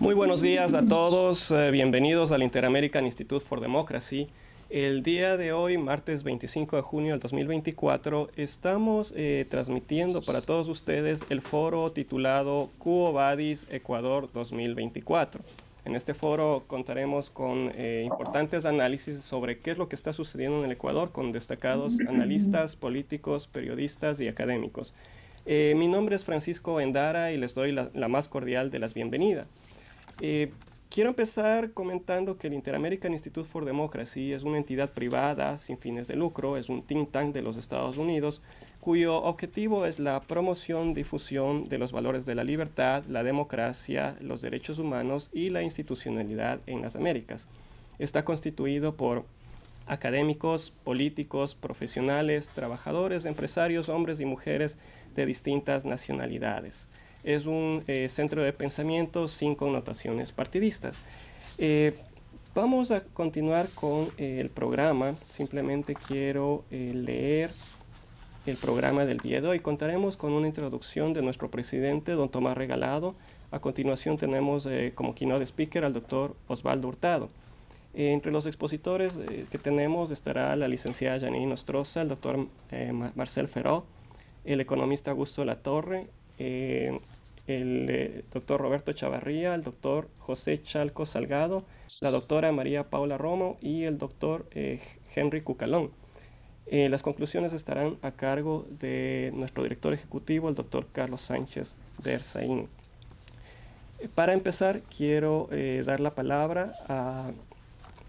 Muy buenos días a todos, eh, bienvenidos al Interamerican Institute for Democracy. El día de hoy, martes 25 de junio del 2024, estamos eh, transmitiendo para todos ustedes el foro titulado Cuo Vadis Ecuador 2024. En este foro contaremos con eh, importantes análisis sobre qué es lo que está sucediendo en el Ecuador con destacados analistas, políticos, periodistas y académicos. mi nombre es Francisco Endara y les doy la más cordial de las bienvenidas. Eh, quiero empezar comentando que el Interamerican Institute for Democracy es una entidad privada sin fines de lucro, es un think tank de los Estados Unidos cuyo objetivo es la promoción, difusión de los valores de la libertad, la democracia, los derechos humanos y la institucionalidad en las Américas. Está constituido por académicos, políticos, profesionales, trabajadores, empresarios, hombres y mujeres de distintas nacionalidades es un eh, centro de pensamiento sin connotaciones partidistas. Eh, vamos a continuar con eh, el programa. Simplemente quiero leer el programa del día y Contaremos con una introducción de nuestro presidente, don Tomás Regalado. A continuación tenemos como keynote speaker al doctor Osvaldo Hurtado. entre los expositores que tenemos estará la licenciada Janine Nostroza, el doctor Marcel Feró, el economista Augusto Latorre, eh, el eh, doctor Roberto Chavarría, el doctor José Chalco Salgado, la doctora María Paula Romo y el doctor eh, Henry Cucalón. las conclusiones estarán a cargo de nuestro director ejecutivo, el doctor Carlos Sánchez Berzaín. Para empezar, quiero dar la palabra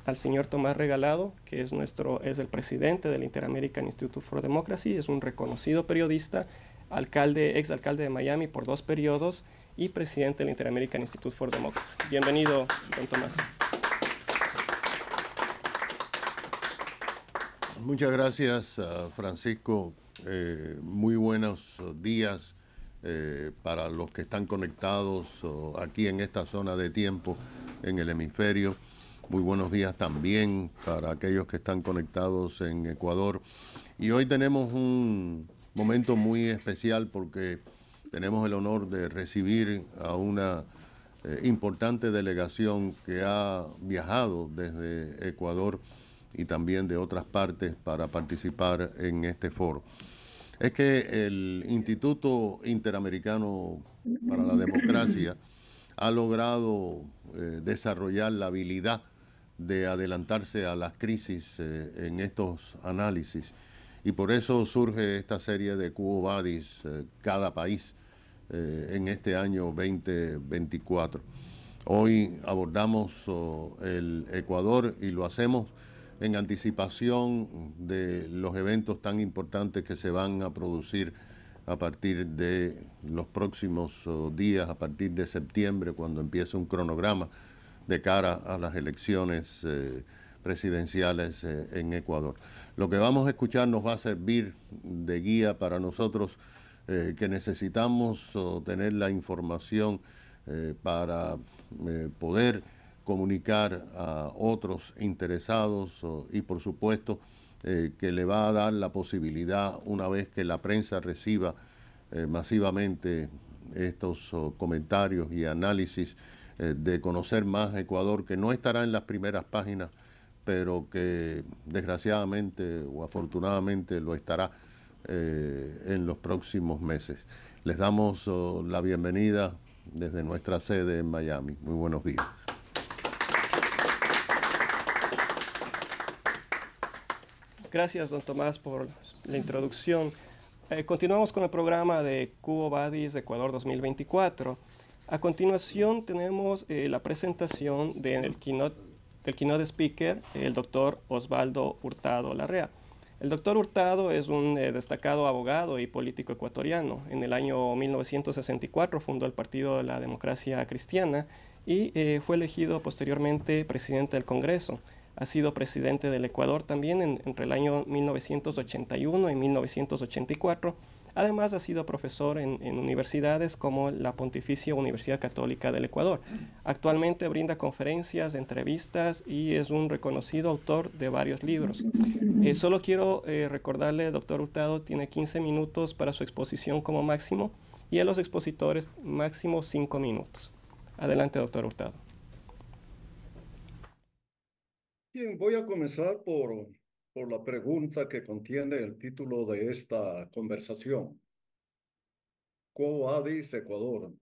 al señor Tomás Regalado, que es, nuestro, es el presidente del Interamerican Institute for Democracy, es un reconocido periodista alcalde, ex alcalde de Miami por dos periodos y presidente del Interamerican Institute for Democracy. Bienvenido, don Tomás. Muchas gracias, ah, Francisco. Eh, muy buenos días eh, para los que están conectados aquí en esta zona de tiempo en el hemisferio. Muy buenos días también para aquellos que están conectados en Ecuador. Y hoy tenemos un, momento muy especial porque tenemos el honor de recibir a una eh, importante delegación que ha viajado desde Ecuador y también de otras partes para participar en este foro. Es que el Instituto Interamericano para la Democracia ha logrado eh, desarrollar la habilidad de adelantarse a las crisis eh, en estos análisis y por eso surge esta serie de Cubo eh, cada país, eh, en este año 2024. Hoy abordamos oh, el Ecuador y lo hacemos en anticipación de los eventos tan importantes que se van a producir a partir de los próximos oh, días, a partir de septiembre, cuando empieza un cronograma de cara a las elecciones eh, presidenciales en Ecuador. Lo que vamos a escuchar nos va a servir de guía para nosotros eh, que necesitamos tener la información eh, para eh, poder comunicar a otros interesados y por supuesto que le va a dar la posibilidad una vez que la prensa reciba masivamente estos comentarios y análisis de conocer más Ecuador que no estará en las primeras páginas pero que desgraciadamente o afortunadamente lo estará eh, en los próximos meses. Les damos oh, la bienvenida desde nuestra sede en Miami. Muy buenos días. Gracias, don Tomás, por la introducción. Eh, continuamos con el programa de Cubo Badis Ecuador 2024. A continuación tenemos eh, la presentación del keynote del keynote speaker, el doctor Osvaldo Hurtado Larrea. El doctor Hurtado es un eh, destacado abogado y político ecuatoriano. En el año 1964 fundó el Partido de la Democracia Cristiana y eh, fue elegido posteriormente presidente del Congreso. Ha sido presidente del Ecuador también entre el año 1981 y 1984 Además ha sido profesor en, universidades como la Pontificia Universidad Católica del Ecuador. Actualmente brinda conferencias, entrevistas y es un reconocido autor de varios libros. Eh, solo quiero eh, recordarle, doctor Hurtado, tiene 15 minutos para su exposición como máximo y a los expositores máximo 5 minutos. Adelante, doctor Hurtado. Bien, voy a comenzar por por la pregunta que contiene el título de esta conversación. Quo Ecuador.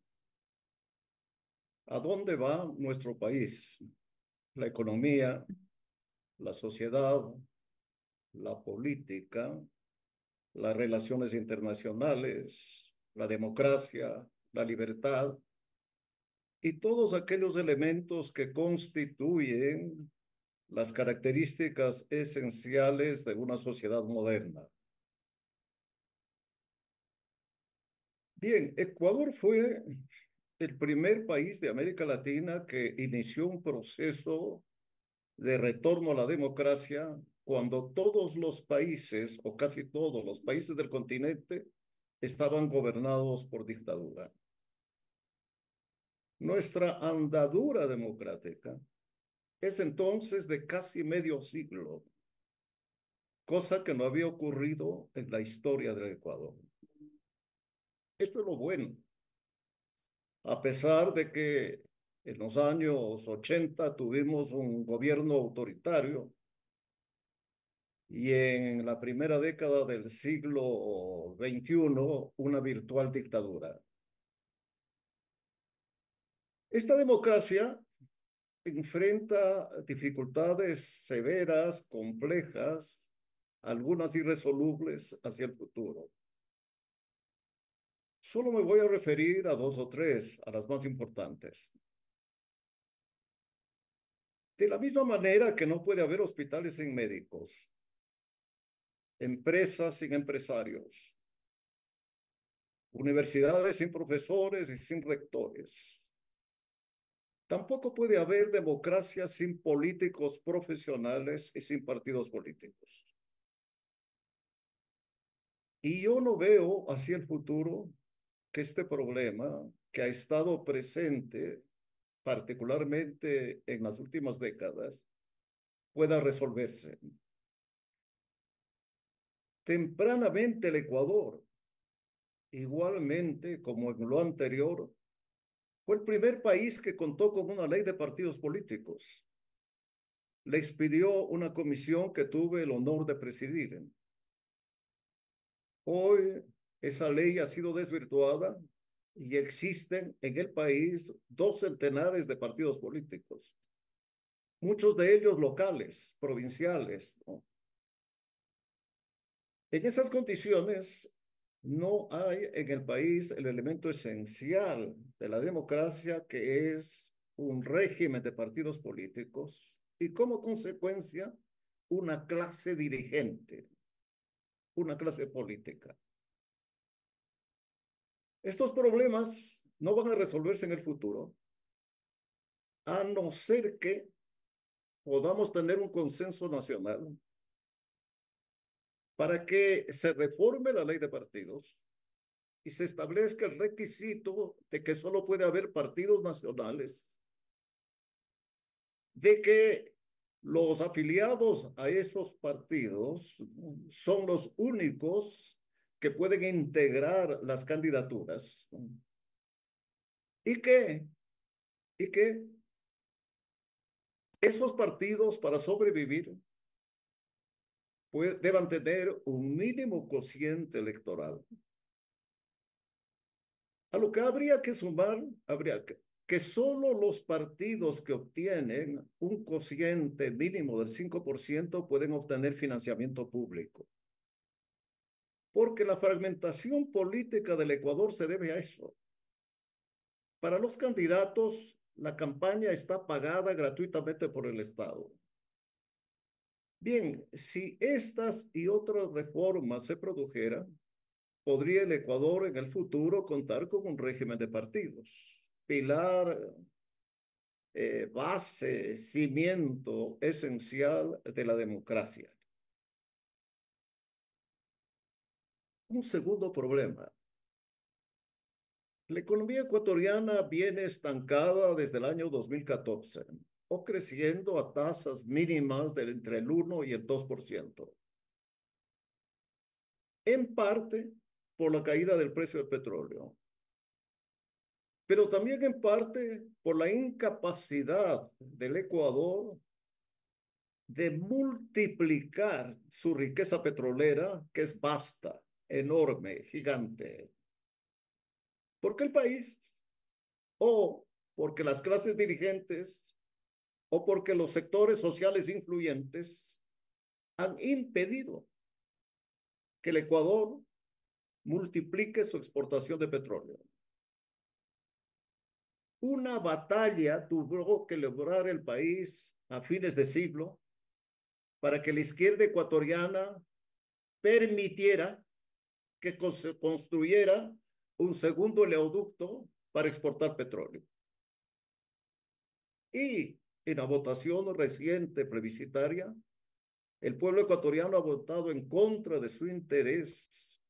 ¿A dónde va nuestro país? La economía, la sociedad, la política, las relaciones internacionales, la democracia, la libertad y todos aquellos elementos que constituyen las características esenciales de una sociedad moderna. Bien, Ecuador fue el primer país de América Latina que inició un proceso de retorno a la democracia cuando todos los países, o casi todos los países del continente, estaban gobernados por dictadura. Nuestra andadura democrática es entonces de casi medio siglo, cosa que no había ocurrido en la historia del Ecuador. Esto es lo bueno. A pesar de que en los años 80 tuvimos un gobierno autoritario y en la primera década del siglo XXI una virtual dictadura. Esta democracia enfrenta dificultades severas, complejas, algunas irresolubles hacia el futuro. Solo me voy a referir a dos o tres, a las más importantes. De la misma manera que no puede haber hospitales sin médicos, empresas sin empresarios, universidades sin profesores y sin rectores, Tampoco puede haber democracia sin políticos profesionales y sin partidos políticos. Y yo no veo hacia el futuro que este problema que ha estado presente particularmente en las últimas décadas pueda resolverse. Tempranamente el Ecuador, igualmente como en lo anterior, fue el primer país que contó con una ley de partidos políticos. Le pidió una comisión que tuve el honor de presidir. Hoy esa ley ha sido desvirtuada y existen en el país dos centenares de partidos políticos, muchos de ellos locales, provinciales. En esas condiciones, no hay en el país el elemento esencial de la democracia que es un régimen de partidos políticos y como consecuencia una clase dirigente, una clase política. Estos problemas no van a resolverse en el futuro a no ser que podamos tener un consenso nacional para que se reforme la ley de partidos y se establezca el requisito de que solo puede haber partidos nacionales, de que los afiliados a esos partidos son los únicos que pueden integrar las candidaturas y que, y que esos partidos para sobrevivir pues, deban tener un mínimo cociente electoral. A lo que habría que sumar, habría que, que solo los partidos que obtienen un cociente mínimo del 5% pueden obtener financiamiento público. Porque la fragmentación política del Ecuador se debe a eso. Para los candidatos, la campaña está pagada gratuitamente por el Estado. Bien, si estas y otras reformas se produjeran, podría el Ecuador en el futuro contar con un régimen de partidos, pilar, eh, base, cimiento esencial de la democracia. Un segundo problema. La economía ecuatoriana viene estancada desde el año 2014 o creciendo a tasas mínimas del entre el 1 y el 2%. En parte por la caída del precio del petróleo, pero también en parte por la incapacidad del Ecuador de multiplicar su riqueza petrolera, que es vasta, enorme, gigante. Porque el país, o porque las clases dirigentes o porque los sectores sociales influyentes han impedido que el Ecuador multiplique su exportación de petróleo. Una batalla tuvo que lograr el país a fines de siglo para que la izquierda ecuatoriana permitiera que se construyera un segundo oleoducto para exportar petróleo. Y en la votación reciente previsitaria, el pueblo ecuatoriano ha votado en contra de su interés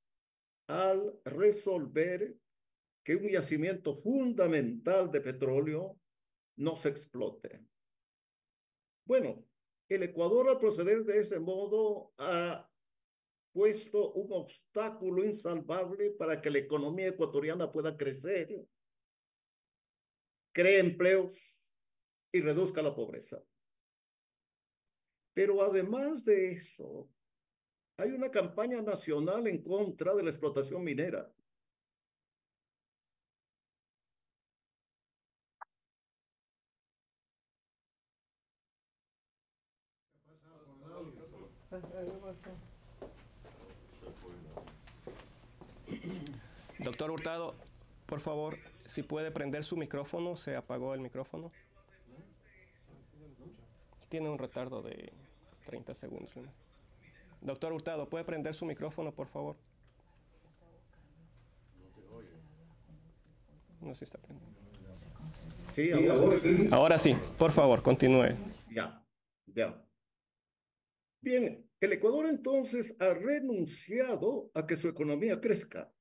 al resolver que un yacimiento fundamental de petróleo no se explote. Bueno, el Ecuador al proceder de ese modo ha puesto un obstáculo insalvable para que la economía ecuatoriana pueda crecer, cree empleos, y reduzca la pobreza. Pero además de eso, hay una campaña nacional en contra de la explotación minera. Doctor Hurtado, por favor, si puede prender su micrófono, se apagó el micrófono tiene un retardo de 30 segundos. Doctor Hurtado, ¿puede prender su micrófono, por favor? ahora sí. por favor, continúe. ya. Bien, el Ecuador entonces ha renunciado a que su economía crezca,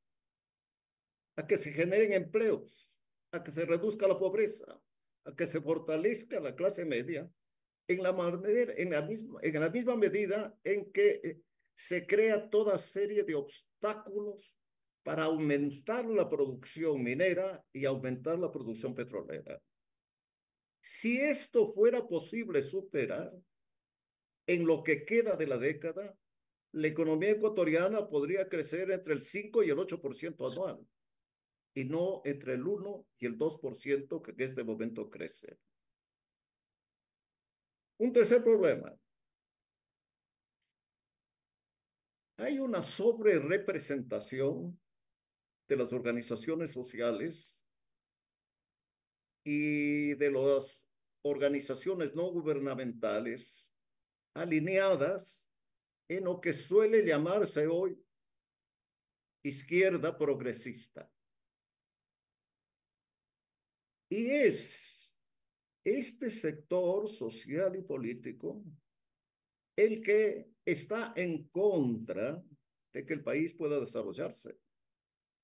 a que se generen empleos, a que se reduzca la pobreza, a que se fortalezca la clase media, en la, misma, misma medida en que eh, se crea toda serie de obstáculos para aumentar la producción minera y aumentar la producción petrolera. Si esto fuera posible superar en lo que queda de la década, la economía ecuatoriana podría crecer entre el 5 y el 8% anual y no entre el 1 y el 2% que en este momento crece. Un tercer problema. Hay una sobre representación de las organizaciones sociales y de las organizaciones no gubernamentales alineadas en lo que suele llamarse hoy izquierda progresista. Y es este sector social y político el que está en contra de que el país pueda desarrollarse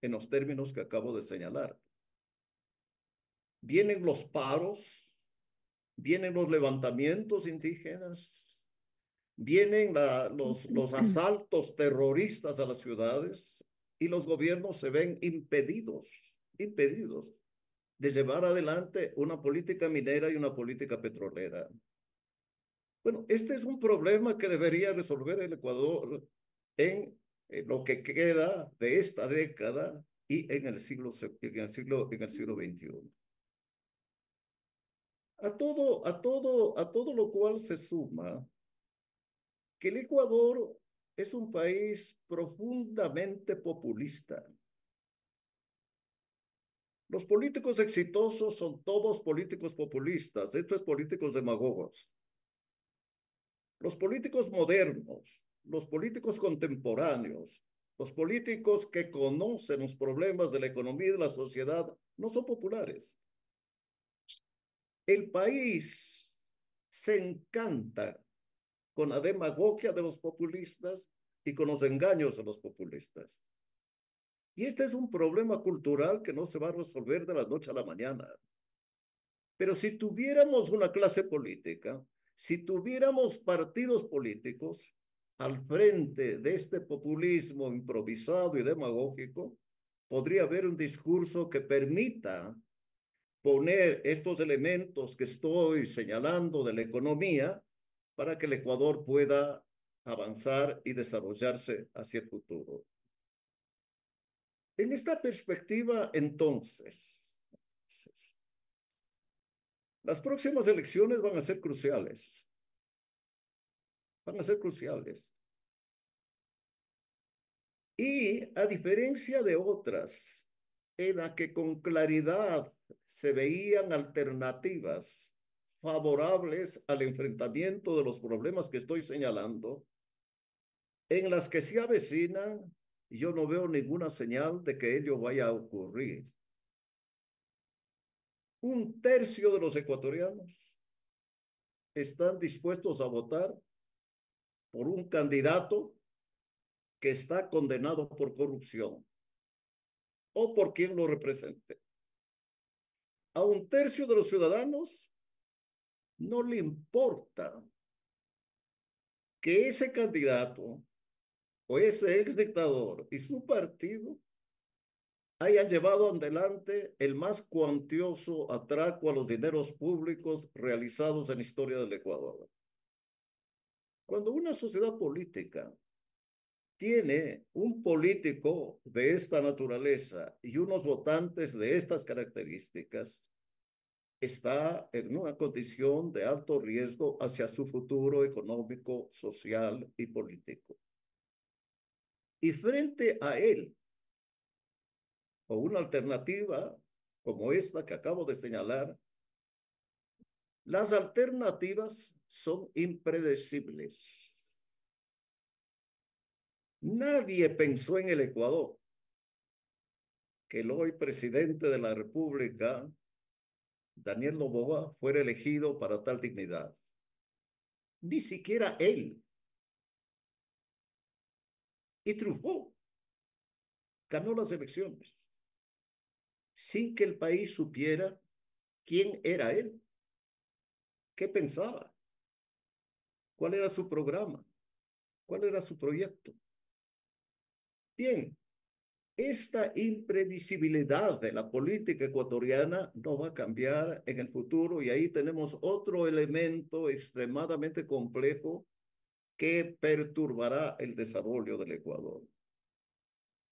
en los términos que acabo de señalar. Vienen los paros, vienen los levantamientos indígenas, vienen los asaltos terroristas a las ciudades y los gobiernos se ven impedidos, impedidos de llevar adelante una política minera y una política petrolera. Bueno, este es un problema que debería resolver el Ecuador en eh, lo que queda de esta década y en el siglo, el siglo, en el siglo XXI. A todo, a, todo, a todo lo cual se suma que el Ecuador es un país profundamente populista los políticos exitosos son todos políticos populistas, esto es políticos demagogos. Los políticos modernos, los políticos contemporáneos, los políticos que conocen los problemas de la economía y de la sociedad no son populares. El país se encanta con la demagogia de los populistas y con los engaños de los populistas. Y este es un problema cultural que no se va a resolver de la noche a la mañana. Pero si tuviéramos una clase política, si tuviéramos partidos políticos al frente de este populismo improvisado y demagógico, podría haber un discurso que permita poner estos elementos que estoy señalando de la economía para que el Ecuador pueda avanzar y desarrollarse hacia el futuro. En esta perspectiva, entonces, las próximas elecciones van a ser cruciales. Van a ser cruciales. Y a diferencia de otras, en las que con claridad se veían alternativas favorables al enfrentamiento de los problemas que estoy señalando, en las que se avecinan y yo no veo ninguna señal de que ello vaya a ocurrir. Un tercio de los ecuatorianos están dispuestos a votar por un candidato que está condenado por corrupción o por quien lo represente. A un tercio de los ciudadanos no le importa que ese candidato o ese ex dictador y su partido hayan llevado adelante el más cuantioso atraco a los dineros públicos realizados en la historia del Ecuador. Cuando una sociedad política tiene un político de esta naturaleza y unos votantes de estas características, está en una condición de alto riesgo hacia su futuro económico, social y político. Y frente a él, o una alternativa como esta que acabo de señalar, las alternativas son impredecibles. Nadie pensó en el Ecuador que el hoy presidente de la República, Daniel Noboa, fuera elegido para tal dignidad. Ni siquiera él y triunfó. Ganó las elecciones sin que el país supiera quién era él, qué pensaba, cuál era su programa, cuál era su proyecto. Bien, esta imprevisibilidad de la política ecuatoriana no va a cambiar en el futuro y ahí tenemos otro elemento extremadamente complejo que perturbará el desarrollo del Ecuador.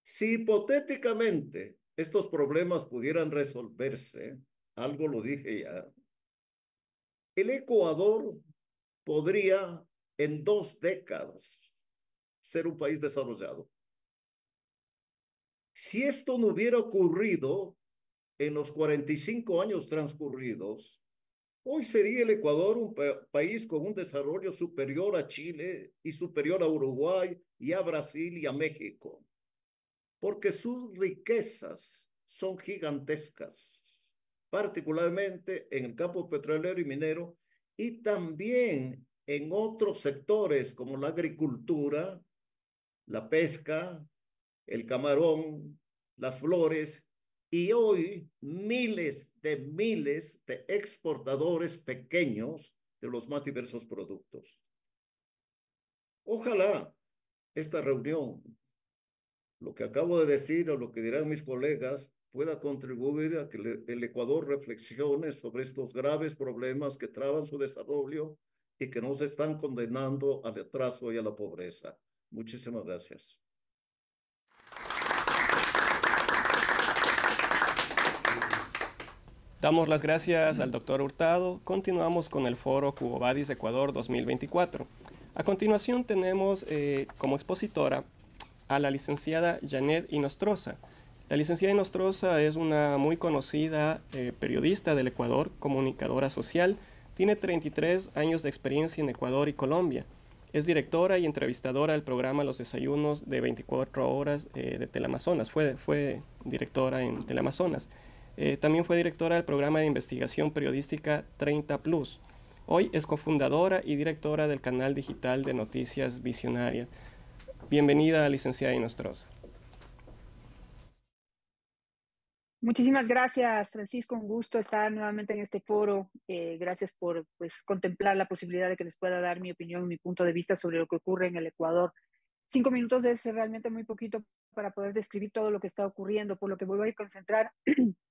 Si hipotéticamente estos problemas pudieran resolverse, algo lo dije ya, el Ecuador podría en dos décadas ser un país desarrollado. Si esto no hubiera ocurrido en los 45 años transcurridos, Hoy sería el Ecuador un país con un desarrollo superior a Chile y superior a Uruguay y a Brasil y a México, porque sus riquezas son gigantescas, particularmente en el campo petrolero y minero y también en otros sectores como la agricultura, la pesca, el camarón, las flores y hoy miles de miles de exportadores pequeños de los más diversos productos. Ojalá esta reunión, lo que acabo de decir o lo que dirán mis colegas, pueda contribuir a que el Ecuador reflexione sobre estos graves problemas que traban su desarrollo y que nos están condenando al atraso y a la pobreza. Muchísimas gracias. Damos las gracias al doctor Hurtado. Continuamos con el foro Cubobadis Ecuador 2024. A continuación tenemos eh, como expositora a la licenciada Janet Inostroza. La licenciada Inostroza es una muy conocida eh, periodista del Ecuador, comunicadora social. Tiene 33 años de experiencia en Ecuador y Colombia. Es directora y entrevistadora del programa Los Desayunos de 24 Horas eh, de Telamazonas. Fue, fue directora en Telamazonas. Eh, también fue directora del programa de investigación periodística 30 Plus. Hoy es cofundadora y directora del canal digital de noticias visionaria Bienvenida, licenciada Inostrosa. Muchísimas gracias, Francisco. Un gusto estar nuevamente en este foro. Eh, gracias por pues, contemplar la posibilidad de que les pueda dar mi opinión, mi punto de vista sobre lo que ocurre en el Ecuador. Cinco minutos es realmente muy poquito para poder describir todo lo que está ocurriendo, por lo que voy a concentrar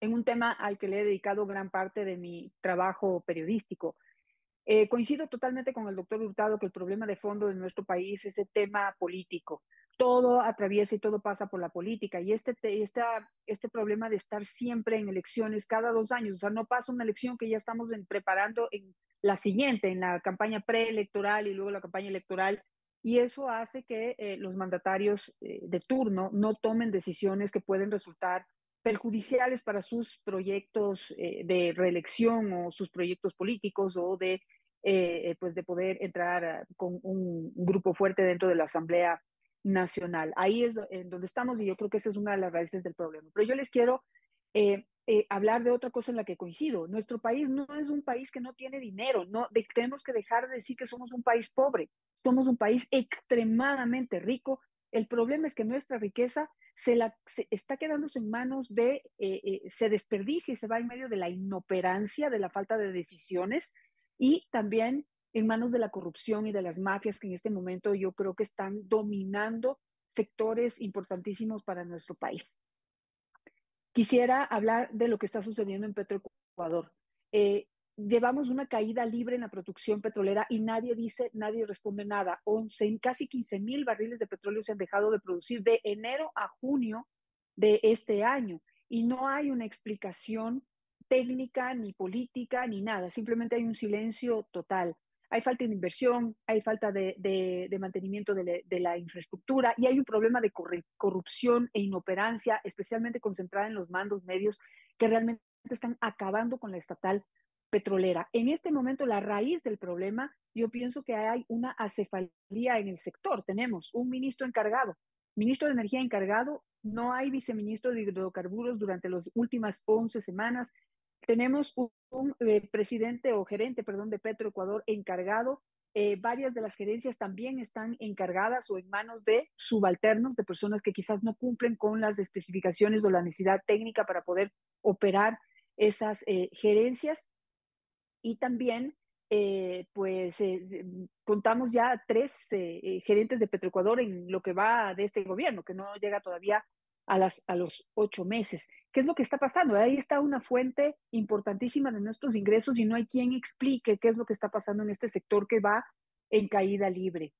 en un tema al que le he dedicado gran parte de mi trabajo periodístico. Eh, coincido totalmente con el doctor Hurtado que el problema de fondo de nuestro país es el tema político. Todo atraviesa y todo pasa por la política. Y este, este, este problema de estar siempre en elecciones cada dos años, o sea, no pasa una elección que ya estamos preparando en la siguiente, en la campaña preelectoral y luego la campaña electoral, y eso hace que eh, los mandatarios eh, de turno no tomen decisiones que pueden resultar perjudiciales para sus proyectos eh, de reelección o sus proyectos políticos o de, eh, eh, pues de poder entrar con un, grupo fuerte dentro de la Asamblea Nacional. Ahí es en donde estamos y yo creo que esa es una de las raíces del problema. Pero yo les quiero hablar de otra cosa en la que coincido. Nuestro país no es un país que no tiene dinero. No, tenemos que dejar de decir que somos un país pobre. Somos un país extremadamente rico. El problema es que nuestra riqueza se, está quedándose en manos de, eh, eh, se desperdicia y se va en medio de la inoperancia, de la falta de decisiones y también en manos de la corrupción y de las mafias que en este momento yo creo que están dominando sectores importantísimos para nuestro país. Quisiera hablar de lo que está sucediendo en Petroecuador. Eh, llevamos una caída libre en la producción petrolera y nadie dice, nadie responde nada. 11, casi 15 mil barriles de petróleo se han dejado de producir de enero a junio de este año y no hay una explicación técnica ni política ni nada, simplemente hay un silencio total. Hay falta de inversión, hay falta de, de, mantenimiento de la infraestructura y hay un problema de corrupción e inoperancia, especialmente concentrada en los mandos medios que realmente están acabando con la estatal petrolera. En este momento, la raíz del problema, yo pienso que hay una acefalía en el sector. Tenemos un ministro encargado, ministro de Energía encargado, no hay viceministro de hidrocarburos durante las últimas 11 semanas. Tenemos un, eh, presidente o gerente, perdón, de Petroecuador encargado. Eh, varias de las gerencias también están encargadas o en manos de subalternos, de personas que quizás no cumplen con las especificaciones o la necesidad técnica para poder operar esas eh, gerencias y también eh, pues contamos eh, mm, ya tres eh, gerentes de Petroecuador en lo que va de este gobierno, que no llega todavía a, las, a los ocho meses. ¿Qué es lo que está pasando? Ahí está una fuente importantísima de nuestros ingresos y no hay quien explique qué es lo que está pasando en este sector que va en caída libre.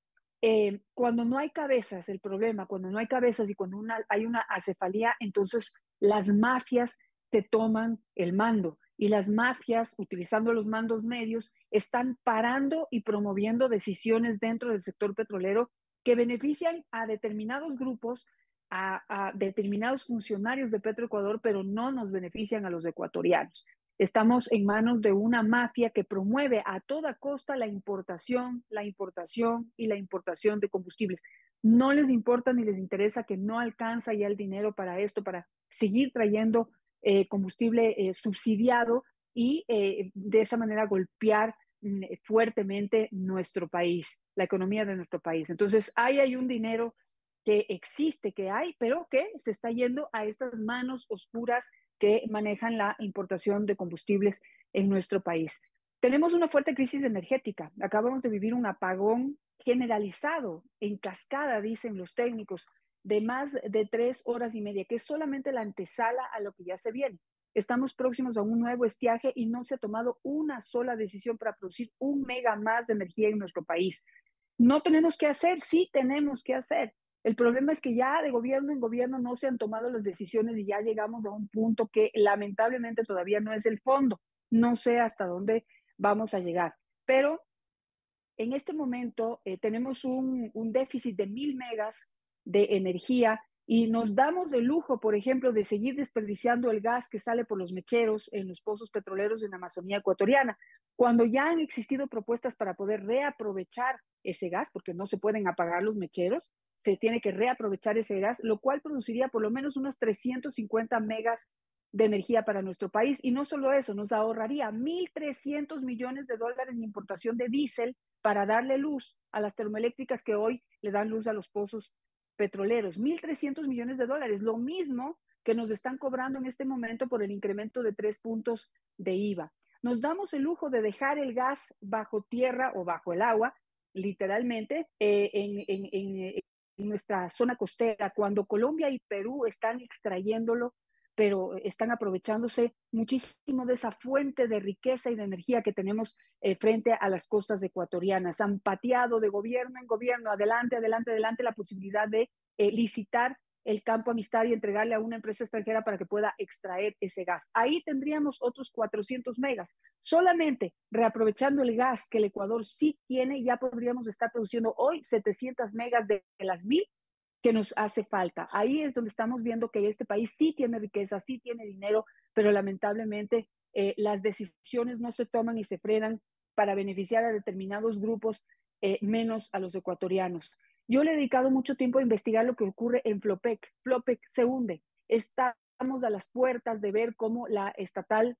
cuando no hay cabezas, el problema, cuando no hay cabezas y cuando una, hay una acefalía, entonces las mafias te toman el mando y las mafias, utilizando los mandos medios, están parando y promoviendo decisiones dentro del sector petrolero que benefician a determinados grupos, a, determinados funcionarios de Petroecuador, pero no nos benefician a los ecuatorianos. Estamos en manos de una mafia que promueve a toda costa la importación, la importación y la importación de combustibles. No les importa ni les interesa que no alcanza ya el dinero para esto, para seguir trayendo eh, combustible eh, subsidiado y eh, de esa manera golpear mm, fuertemente nuestro país, la economía de nuestro país. Entonces, ahí hay un dinero que existe, que hay, pero que se está yendo a estas manos oscuras que manejan la importación de combustibles en nuestro país. Tenemos una fuerte crisis energética. Acabamos de vivir un apagón generalizado, en cascada, dicen los técnicos, de más de tres horas y media, que es solamente la antesala a lo que ya se viene. Estamos próximos a un nuevo estiaje y no se ha tomado una sola decisión para producir un mega más de energía en nuestro país. No tenemos que hacer, sí tenemos que hacer. El problema es que ya de gobierno en gobierno no se han tomado las decisiones y ya llegamos a un punto que lamentablemente todavía no es el fondo. No sé hasta dónde vamos a llegar. Pero en este momento eh, tenemos un, déficit de mil megas de energía y nos damos el lujo, por ejemplo, de seguir desperdiciando el gas que sale por los mecheros en los pozos petroleros en la Amazonía ecuatoriana, cuando ya han existido propuestas para poder reaprovechar ese gas, porque no se pueden apagar los mecheros, se tiene que reaprovechar ese gas, lo cual produciría por lo menos unos 350 megas de energía para nuestro país. Y no solo eso, nos ahorraría 1.300 millones de dólares en importación de diésel para darle luz a las termoeléctricas que hoy le dan luz a los pozos petroleros, 1.300 millones de dólares, lo mismo que nos están cobrando en este momento por el incremento de tres puntos de IVA. Nos damos el lujo de dejar el gas bajo tierra o bajo el agua, literalmente, eh, en nuestra zona costera, cuando Colombia y Perú están extrayéndolo pero están aprovechándose muchísimo de esa fuente de riqueza y de energía que tenemos eh, frente a las costas ecuatorianas. Han pateado de gobierno en gobierno, adelante, adelante, adelante, la posibilidad de eh, licitar el campo amistad y entregarle a una empresa extranjera para que pueda extraer ese gas. Ahí tendríamos otros 400 megas. Solamente reaprovechando el gas que el Ecuador sí tiene, ya podríamos estar produciendo hoy 700 megas de las mil que nos hace falta. Ahí es donde estamos viendo que este país sí tiene riqueza, sí tiene dinero, pero lamentablemente eh, las decisiones no se toman y se frenan para beneficiar a determinados grupos, eh, menos a los ecuatorianos. Yo le he dedicado mucho tiempo a investigar lo que ocurre en Flopec. Flopec se hunde. Estamos a las puertas de ver cómo la estatal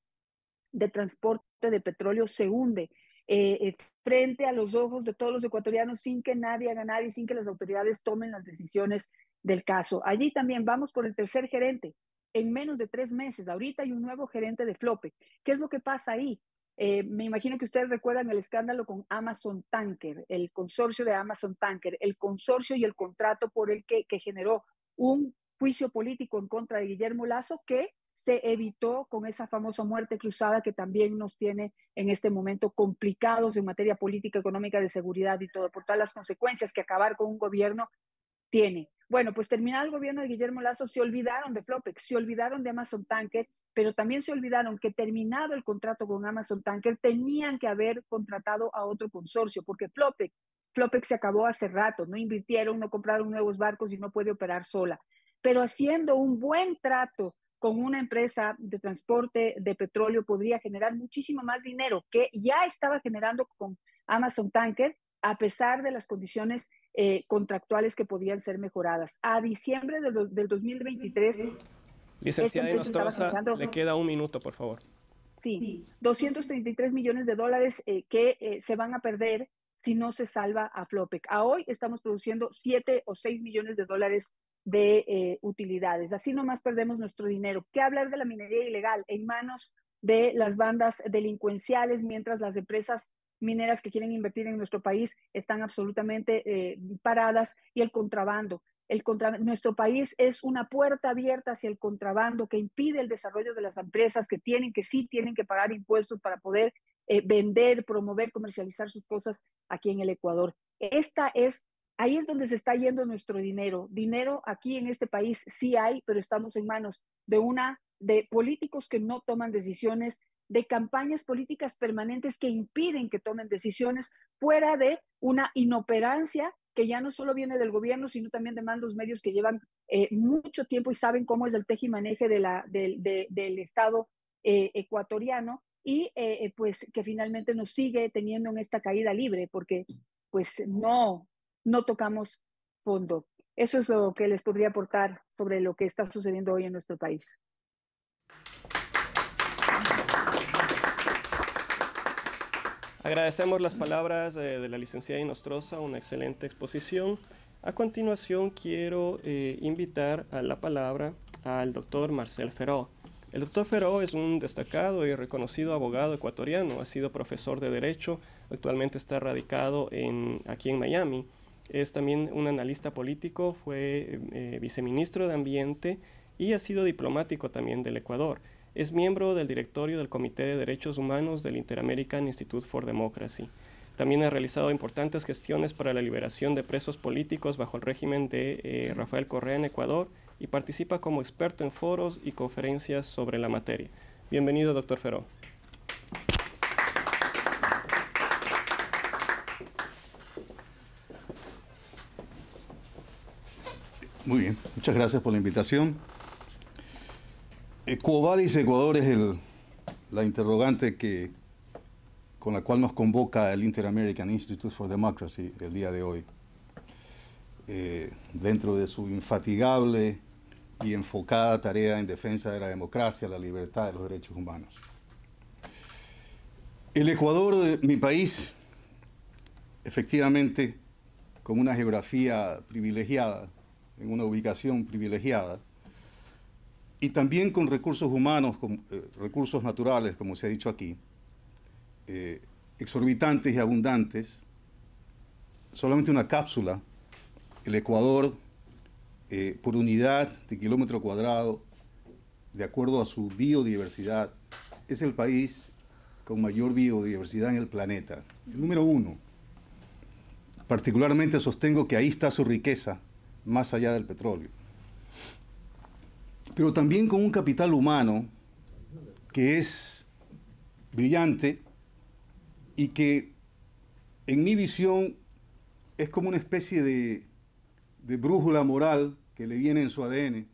de transporte de petróleo se hunde. Eh, frente a los ojos de todos los ecuatorianos sin que nadie haga nada y sin que las autoridades tomen las decisiones del caso. Allí también vamos por el tercer gerente en menos de tres meses. Ahorita hay un nuevo gerente de Flope. ¿Qué es lo que pasa ahí? Eh, me imagino que ustedes recuerdan el escándalo con Amazon Tanker, el consorcio de Amazon Tanker, el consorcio y el contrato por el que, que generó un juicio político en contra de Guillermo Lazo que se evitó con esa famosa muerte cruzada que también nos tiene en este momento complicados en materia política, económica, de seguridad y todo, por todas las consecuencias que acabar con un gobierno tiene. Bueno, pues terminado el gobierno de Guillermo Lazo, se olvidaron de Flopex, se olvidaron de Amazon Tanker, pero también se olvidaron que terminado el contrato con Amazon Tanker, tenían que haber contratado a otro consorcio, porque Flopex, Flopex se acabó hace rato, no invirtieron, no compraron nuevos barcos y no puede operar sola. Pero haciendo un buen trato con una empresa de transporte de petróleo podría generar muchísimo más dinero que ya estaba generando con Amazon Tanker, a pesar de las condiciones eh, contractuales que podían ser mejoradas. A diciembre del, 2023... Licenciada le queda un minuto, por favor. Sí, 233 millones de dólares eh, que eh, se van a perder si no se salva a Flopec. A hoy estamos produciendo 7 o 6 millones de dólares de eh, utilidades. Así nomás perdemos nuestro dinero. ¿Qué hablar de la minería ilegal en manos de las bandas delincuenciales mientras las empresas mineras que quieren invertir en nuestro país están absolutamente eh, paradas y el contrabando? El nuestro país es una puerta abierta hacia el contrabando que impide el desarrollo de las empresas que tienen, que sí tienen que pagar impuestos para poder eh, vender, promover, comercializar sus cosas aquí en el Ecuador. Esta es Ahí es donde se está yendo nuestro dinero. Dinero aquí en este país sí hay, pero estamos en manos de una de políticos que no toman decisiones, de campañas políticas permanentes que impiden que tomen decisiones fuera de una inoperancia que ya no solo viene del gobierno, sino también de mandos medios que llevan eh, mucho tiempo y saben cómo es el tejimaneje de la, del Estado eh, ecuatoriano y eh, pues que finalmente nos sigue teniendo en esta caída libre, porque pues no, no tocamos fondo. Eso es lo que les podría aportar sobre lo que está sucediendo hoy en nuestro país. Agradecemos las palabras eh, de la licenciada Inostrosa, una excelente exposición. A continuación quiero eh, invitar a la palabra al doctor Marcel Feró. El doctor Feró es un destacado y reconocido abogado ecuatoriano, ha sido profesor de Derecho, actualmente está radicado aquí en Miami. Es también un analista político, fue eh, viceministro de Ambiente y ha sido diplomático también del Ecuador. Es miembro del directorio del Comité de Derechos Humanos del Interamerican Institute for Democracy. También ha realizado importantes gestiones para la liberación de presos políticos bajo el régimen de eh, Rafael Correa en Ecuador y participa como experto en foros y conferencias sobre la materia. Bienvenido, doctor Feró. Muy bien, muchas gracias por la invitación. Eh, Ecuador es la interrogante que, con la cual nos convoca el Inter-American Institute for Democracy el día de hoy. Eh, dentro de su infatigable y enfocada tarea en defensa de la democracia, la libertad y los derechos humanos. El Ecuador, eh, mi país, efectivamente, con una geografía privilegiada, en una ubicación privilegiada, y también con recursos humanos, con, eh, recursos naturales, como se ha dicho aquí, eh, exorbitantes y abundantes, solamente una cápsula, el Ecuador, eh, por unidad de kilómetro cuadrado, de acuerdo a su biodiversidad, es el país con mayor biodiversidad en el planeta, el número uno. Particularmente sostengo que ahí está su riqueza más allá del petróleo. Pero también con un capital humano que es brillante y que en mi visión es como una especie de, brújula moral que le viene en su ADN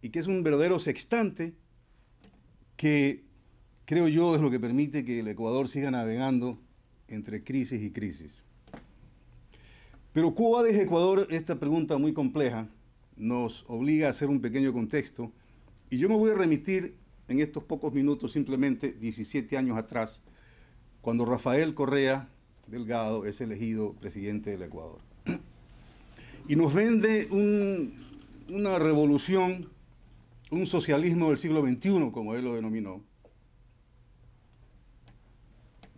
y que es un verdadero sextante que creo yo es lo que permite que el Ecuador siga navegando entre crisis y crisis. Pero Cuba desde Ecuador, esta pregunta muy compleja, nos obliga a hacer un pequeño contexto. Y yo me voy a remitir en estos pocos minutos, simplemente 17 años atrás, cuando Rafael Correa Delgado es elegido presidente del Ecuador. Y nos vende una revolución, un socialismo del siglo XXI, como él lo denominó,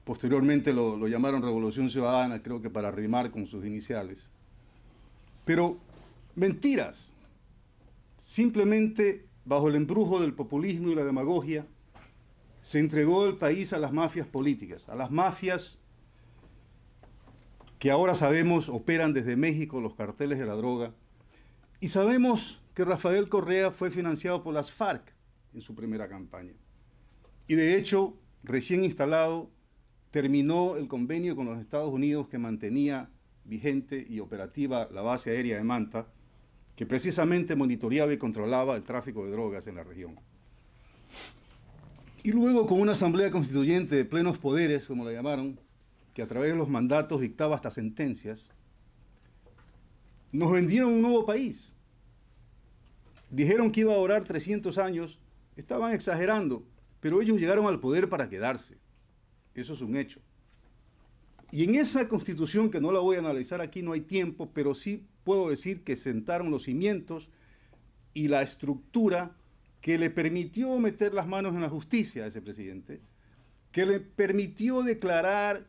Posteriormente lo, llamaron Revolución Ciudadana, creo que para rimar con sus iniciales. Pero mentiras, simplemente bajo el embrujo del populismo y la demagogia, se entregó el país a las mafias políticas, a las mafias que ahora sabemos operan desde México los carteles de la droga, y sabemos que Rafael Correa fue financiado por las FARC en su primera campaña. Y de hecho, recién instalado, terminó el convenio con los Estados Unidos que mantenía vigente y operativa la base aérea de Manta, que precisamente monitoreaba y controlaba el tráfico de drogas en la región. Y luego con una asamblea constituyente de plenos poderes, como la llamaron, que a través de los mandatos dictaba hasta sentencias, nos vendieron un nuevo país. Dijeron que iba a durar 300 años, estaban exagerando, pero ellos llegaron al poder para quedarse. Eso es un hecho. Y en esa constitución, que no la voy a analizar aquí, no hay tiempo, pero sí puedo decir que sentaron los cimientos y la estructura que le permitió meter las manos en la justicia a ese presidente, que le permitió declarar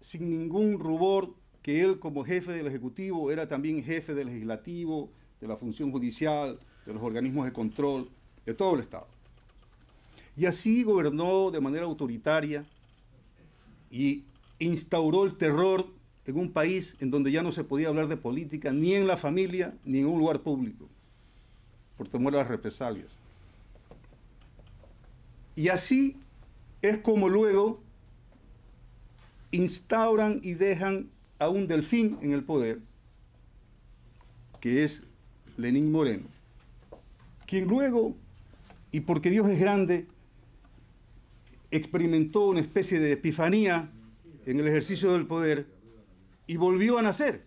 sin ningún rubor que él como jefe del Ejecutivo era también jefe del Legislativo, de la función judicial, de los organismos de control, de todo el Estado. Y así gobernó de manera autoritaria y instauró el terror en un país en donde ya no se podía hablar de política ni en la familia ni en un lugar público, por temor a las represalias. Y así es como luego instauran y dejan a un delfín en el poder, que es Lenín Moreno, quien luego, y porque Dios es grande, experimentó una especie de epifanía en el ejercicio del poder y volvió a nacer.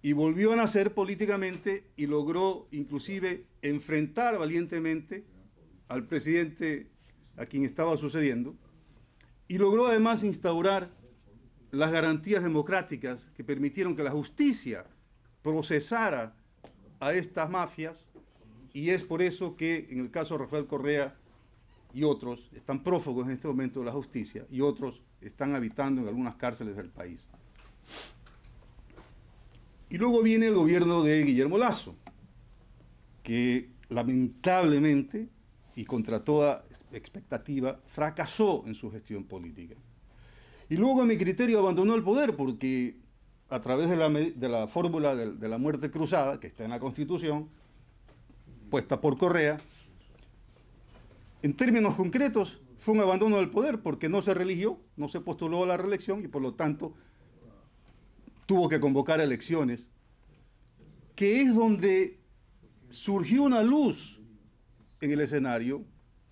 Y volvió a nacer políticamente y logró inclusive enfrentar valientemente al presidente a quien estaba sucediendo y logró además instaurar las garantías democráticas que permitieron que la justicia procesara a estas mafias y es por eso que en el caso de Rafael Correa y otros están prófugos en este momento de la justicia y otros están habitando en algunas cárceles del país. Y luego viene el gobierno de Guillermo Lazo, que lamentablemente y contra toda expectativa fracasó en su gestión política. Y luego a mi criterio abandonó el poder porque a través de la, fórmula de la muerte cruzada, que está en la Constitución, puesta por Correa, en términos concretos, fue un abandono del poder porque no se religió, no se postuló a la reelección y por lo tanto tuvo que convocar elecciones, que es donde surgió una luz en el escenario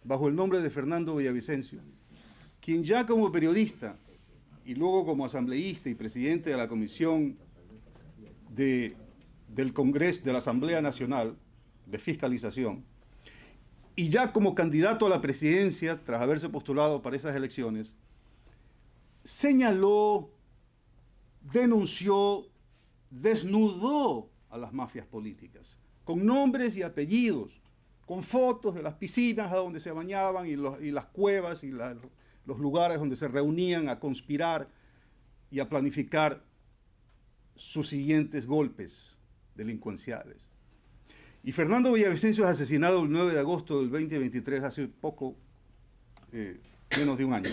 bajo el nombre de Fernando Villavicencio, quien ya como periodista y luego como asambleísta y presidente de la Comisión del Congreso de la Asamblea Nacional de Fiscalización, y ya como candidato a la presidencia, tras haberse postulado para esas elecciones, señaló, denunció, desnudó a las mafias políticas, con nombres y apellidos, con fotos de las piscinas a donde se bañaban y, las cuevas y los lugares donde se reunían a conspirar y a planificar sus siguientes golpes delincuenciales. Y Fernando Villavicencio es asesinado el 9 de agosto del 2023, hace poco, eh, menos de un año,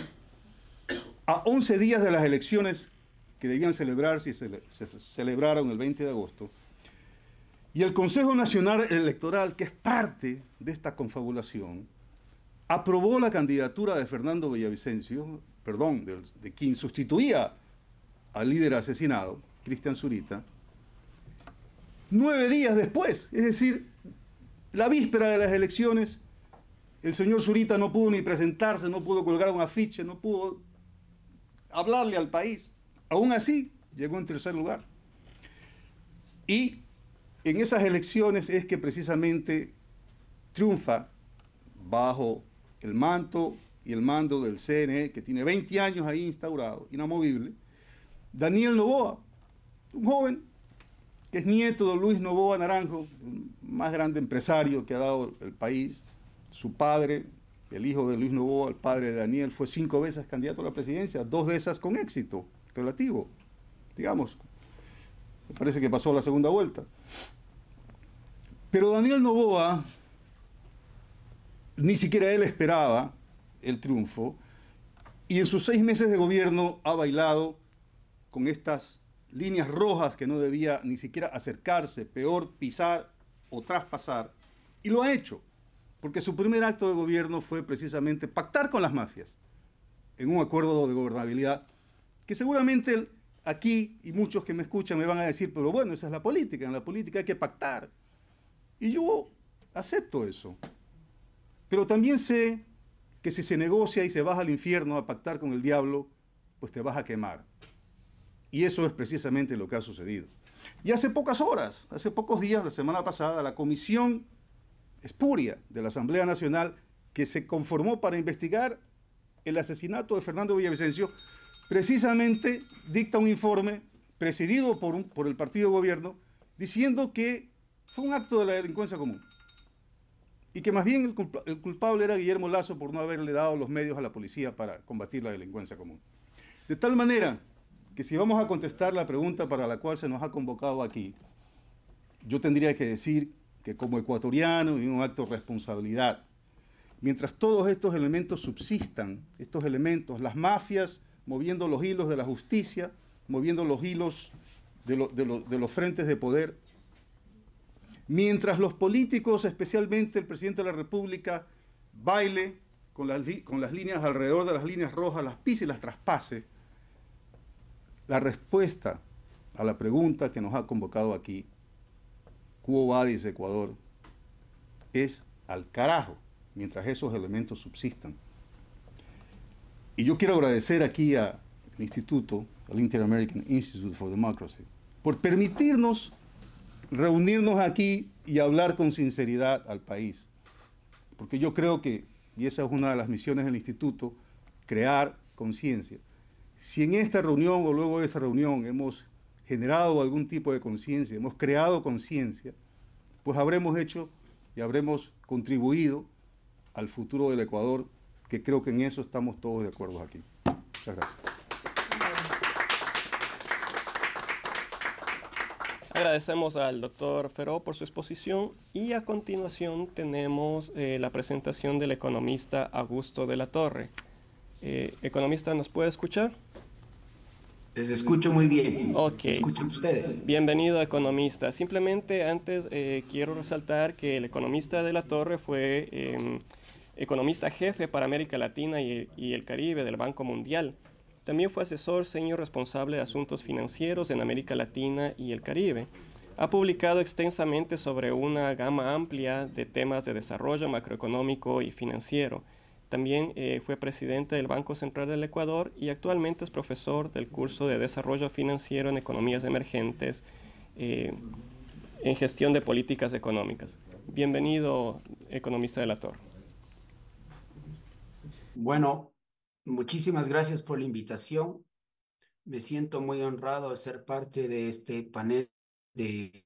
a 11 días de las elecciones que debían celebrarse y se, celebraron el 20 de agosto. Y el Consejo Nacional Electoral, que es parte de esta confabulación, aprobó la candidatura de Fernando Villavicencio, perdón, de quien sustituía al líder asesinado, Cristian Zurita, nueve días después, es decir, la víspera de las elecciones, el señor Zurita no pudo ni presentarse, no pudo colgar un afiche, no pudo hablarle al país. Aún así, llegó en tercer lugar. Y en esas elecciones es que precisamente triunfa bajo el manto y el mando del CNE, que tiene 20 años ahí instaurado, inamovible, Daniel Novoa, un joven que es nieto de Luis Novoa Naranjo, más grande empresario que ha dado el país. Su padre, el hijo de Luis Novoa, el padre de Daniel, fue cinco veces candidato a la presidencia, dos de esas con éxito relativo, digamos. Me parece que pasó la segunda vuelta. Pero Daniel Novoa, ni siquiera él esperaba el triunfo, y en sus seis meses de gobierno ha bailado con estas líneas rojas que no debía ni siquiera acercarse, peor pisar o traspasar, y lo ha hecho, porque su primer acto de gobierno fue precisamente pactar con las mafias en un acuerdo de gobernabilidad que seguramente aquí y muchos que me escuchan me van a decir, pero bueno, esa es la política, en la política hay que pactar. Y yo acepto eso. Pero también sé que si se negocia y se baja al infierno a pactar con el diablo, pues te vas a quemar. Y eso es precisamente lo que ha sucedido. Y hace pocas horas, hace pocos días, la semana pasada, la comisión espuria de la Asamblea Nacional que se conformó para investigar el asesinato de Fernando Villavicencio, precisamente dicta un informe presidido por, el partido de gobierno diciendo que fue un acto de la delincuencia común y que más bien el culpable era Guillermo Lazo por no haberle dado los medios a la policía para combatir la delincuencia común. De tal manera que si vamos a contestar la pregunta para la cual se nos ha convocado aquí, yo tendría que decir que como ecuatoriano y un acto de responsabilidad, mientras todos estos elementos subsistan, estos elementos, las mafias moviendo los hilos de la justicia, moviendo los hilos de, los frentes de poder, mientras los políticos, especialmente el presidente de la República, baile con las, con las líneas alrededor de las líneas rojas, las pis y las traspase, la respuesta a la pregunta que nos ha convocado aquí, quo vadis Ecuador, es al carajo, mientras esos elementos subsistan. Y yo quiero agradecer aquí al Instituto, al Inter-American Institute for Democracy, por permitirnos reunirnos aquí y hablar con sinceridad al país. Porque yo creo que, y esa es una de las misiones del instituto, crear conciencia. Si en esta reunión o luego de esta reunión hemos generado algún tipo de conciencia, hemos creado conciencia, pues habremos hecho y habremos contribuido al futuro del Ecuador, que creo que en eso estamos todos de acuerdo aquí. Muchas gracias. Agradecemos al doctor Feró por su exposición y a continuación tenemos eh, la presentación del economista Augusto de la Torre. Eh, economista, ¿nos puede escuchar? Les escucho muy bien. Ok. Escuchan ustedes. Bienvenido, economista. Simplemente antes eh, quiero resaltar que el economista de la Torre fue em, economista jefe para América Latina y, y, el Caribe del Banco Mundial. También fue asesor señor responsable de asuntos financieros en América Latina y el Caribe. Ha publicado extensamente sobre una gama amplia de temas de desarrollo macroeconómico y financiero. También eh, fue presidente del Banco Central del Ecuador y actualmente es profesor del curso de Desarrollo Financiero en Economías Emergentes eh, en Gestión de Políticas Económicas. Bienvenido, economista de la Torre. Bueno, muchísimas gracias por la invitación. Me siento muy honrado de ser parte de este panel de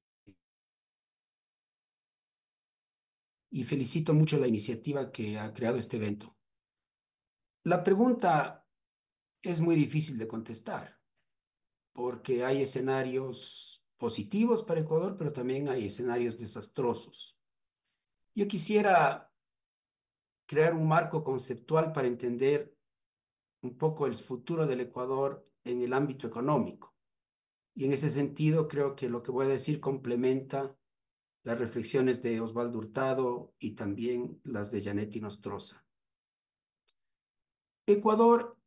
y felicito mucho la iniciativa que ha creado este evento. La pregunta es muy difícil de contestar, porque hay escenarios positivos para Ecuador, pero también hay escenarios desastrosos. Yo quisiera crear un marco conceptual para entender un poco el futuro del Ecuador en el ámbito económico. Y en ese sentido, creo que lo que voy a decir complementa las reflexiones de Osvaldo Hurtado y también las de Janetti Nostroza. Ecuador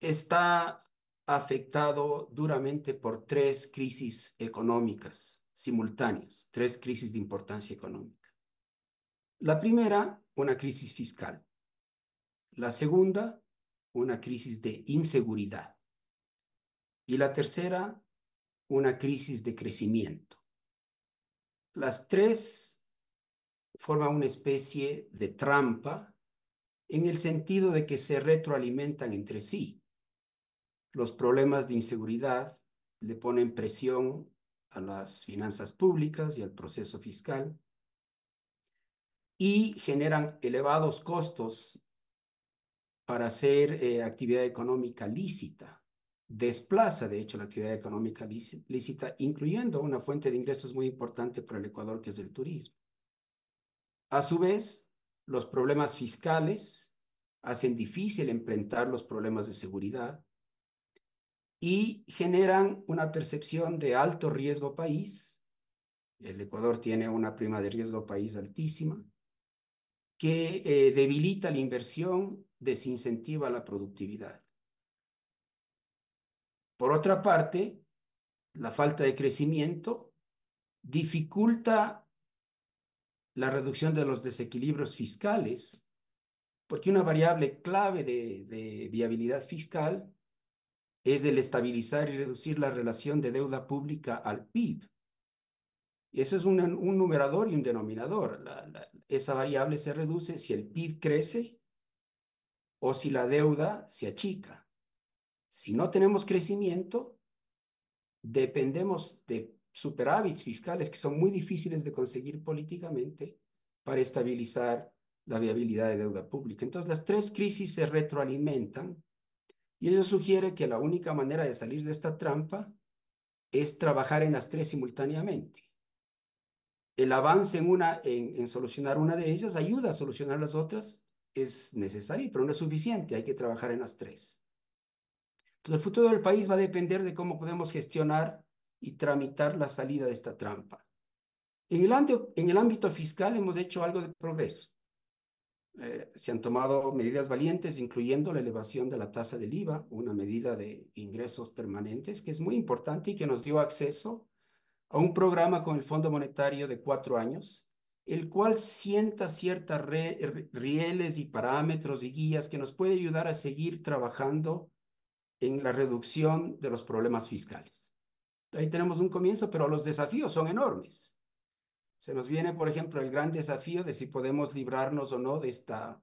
está afectado duramente por tres crisis económicas simultáneas, tres crisis de importancia económica. La primera, una crisis fiscal. La segunda, una crisis de inseguridad. Y la tercera, una crisis de crecimiento. Las tres forman una especie de trampa en el sentido de que se retroalimentan entre sí. Los problemas de inseguridad le ponen presión a las finanzas públicas y al proceso fiscal y generan elevados costos para hacer eh, actividad económica lícita desplaza, de hecho, la actividad económica lícita, incluyendo una fuente de ingresos muy importante para el Ecuador, que es el turismo. A su vez, los problemas fiscales hacen difícil enfrentar los problemas de seguridad y generan una percepción de alto riesgo país. El Ecuador tiene una prima de riesgo país altísima que eh, debilita la inversión, desincentiva la productividad. Por otra parte, la falta de crecimiento dificulta la reducción de los desequilibrios fiscales, porque una variable clave de, viabilidad fiscal es el estabilizar y reducir la relación de deuda pública al PIB. Y eso es un, numerador y un denominador. esa variable se reduce si el PIB crece o si la deuda se achica. Si no tenemos crecimiento, dependemos de superávits fiscales que son muy difíciles de conseguir políticamente para estabilizar la viabilidad de deuda pública. Entonces, las tres crisis se retroalimentan y ello sugiere que la única manera de salir de esta trampa es trabajar en las tres simultáneamente. El avance en, una, solucionar una de ellas ayuda a solucionar las otras, es necesario, pero no es suficiente, hay que trabajar en las tres. Entonces, el futuro del país va a depender de cómo podemos gestionar y tramitar la salida de esta trampa. En el, ámbito, fiscal hemos hecho algo de progreso. Eh, se han tomado medidas valientes, incluyendo la elevación de la tasa del IVA, una medida de ingresos permanentes que es muy importante y que nos dio acceso a un programa con el Fondo Monetario de cuatro años, el cual sienta ciertas rieles y parámetros y guías que nos puede ayudar a seguir trabajando en la reducción de los problemas fiscales. Ahí tenemos un comienzo, pero los desafíos son enormes. Se nos viene, por ejemplo, el gran desafío de si podemos librarnos o no de esta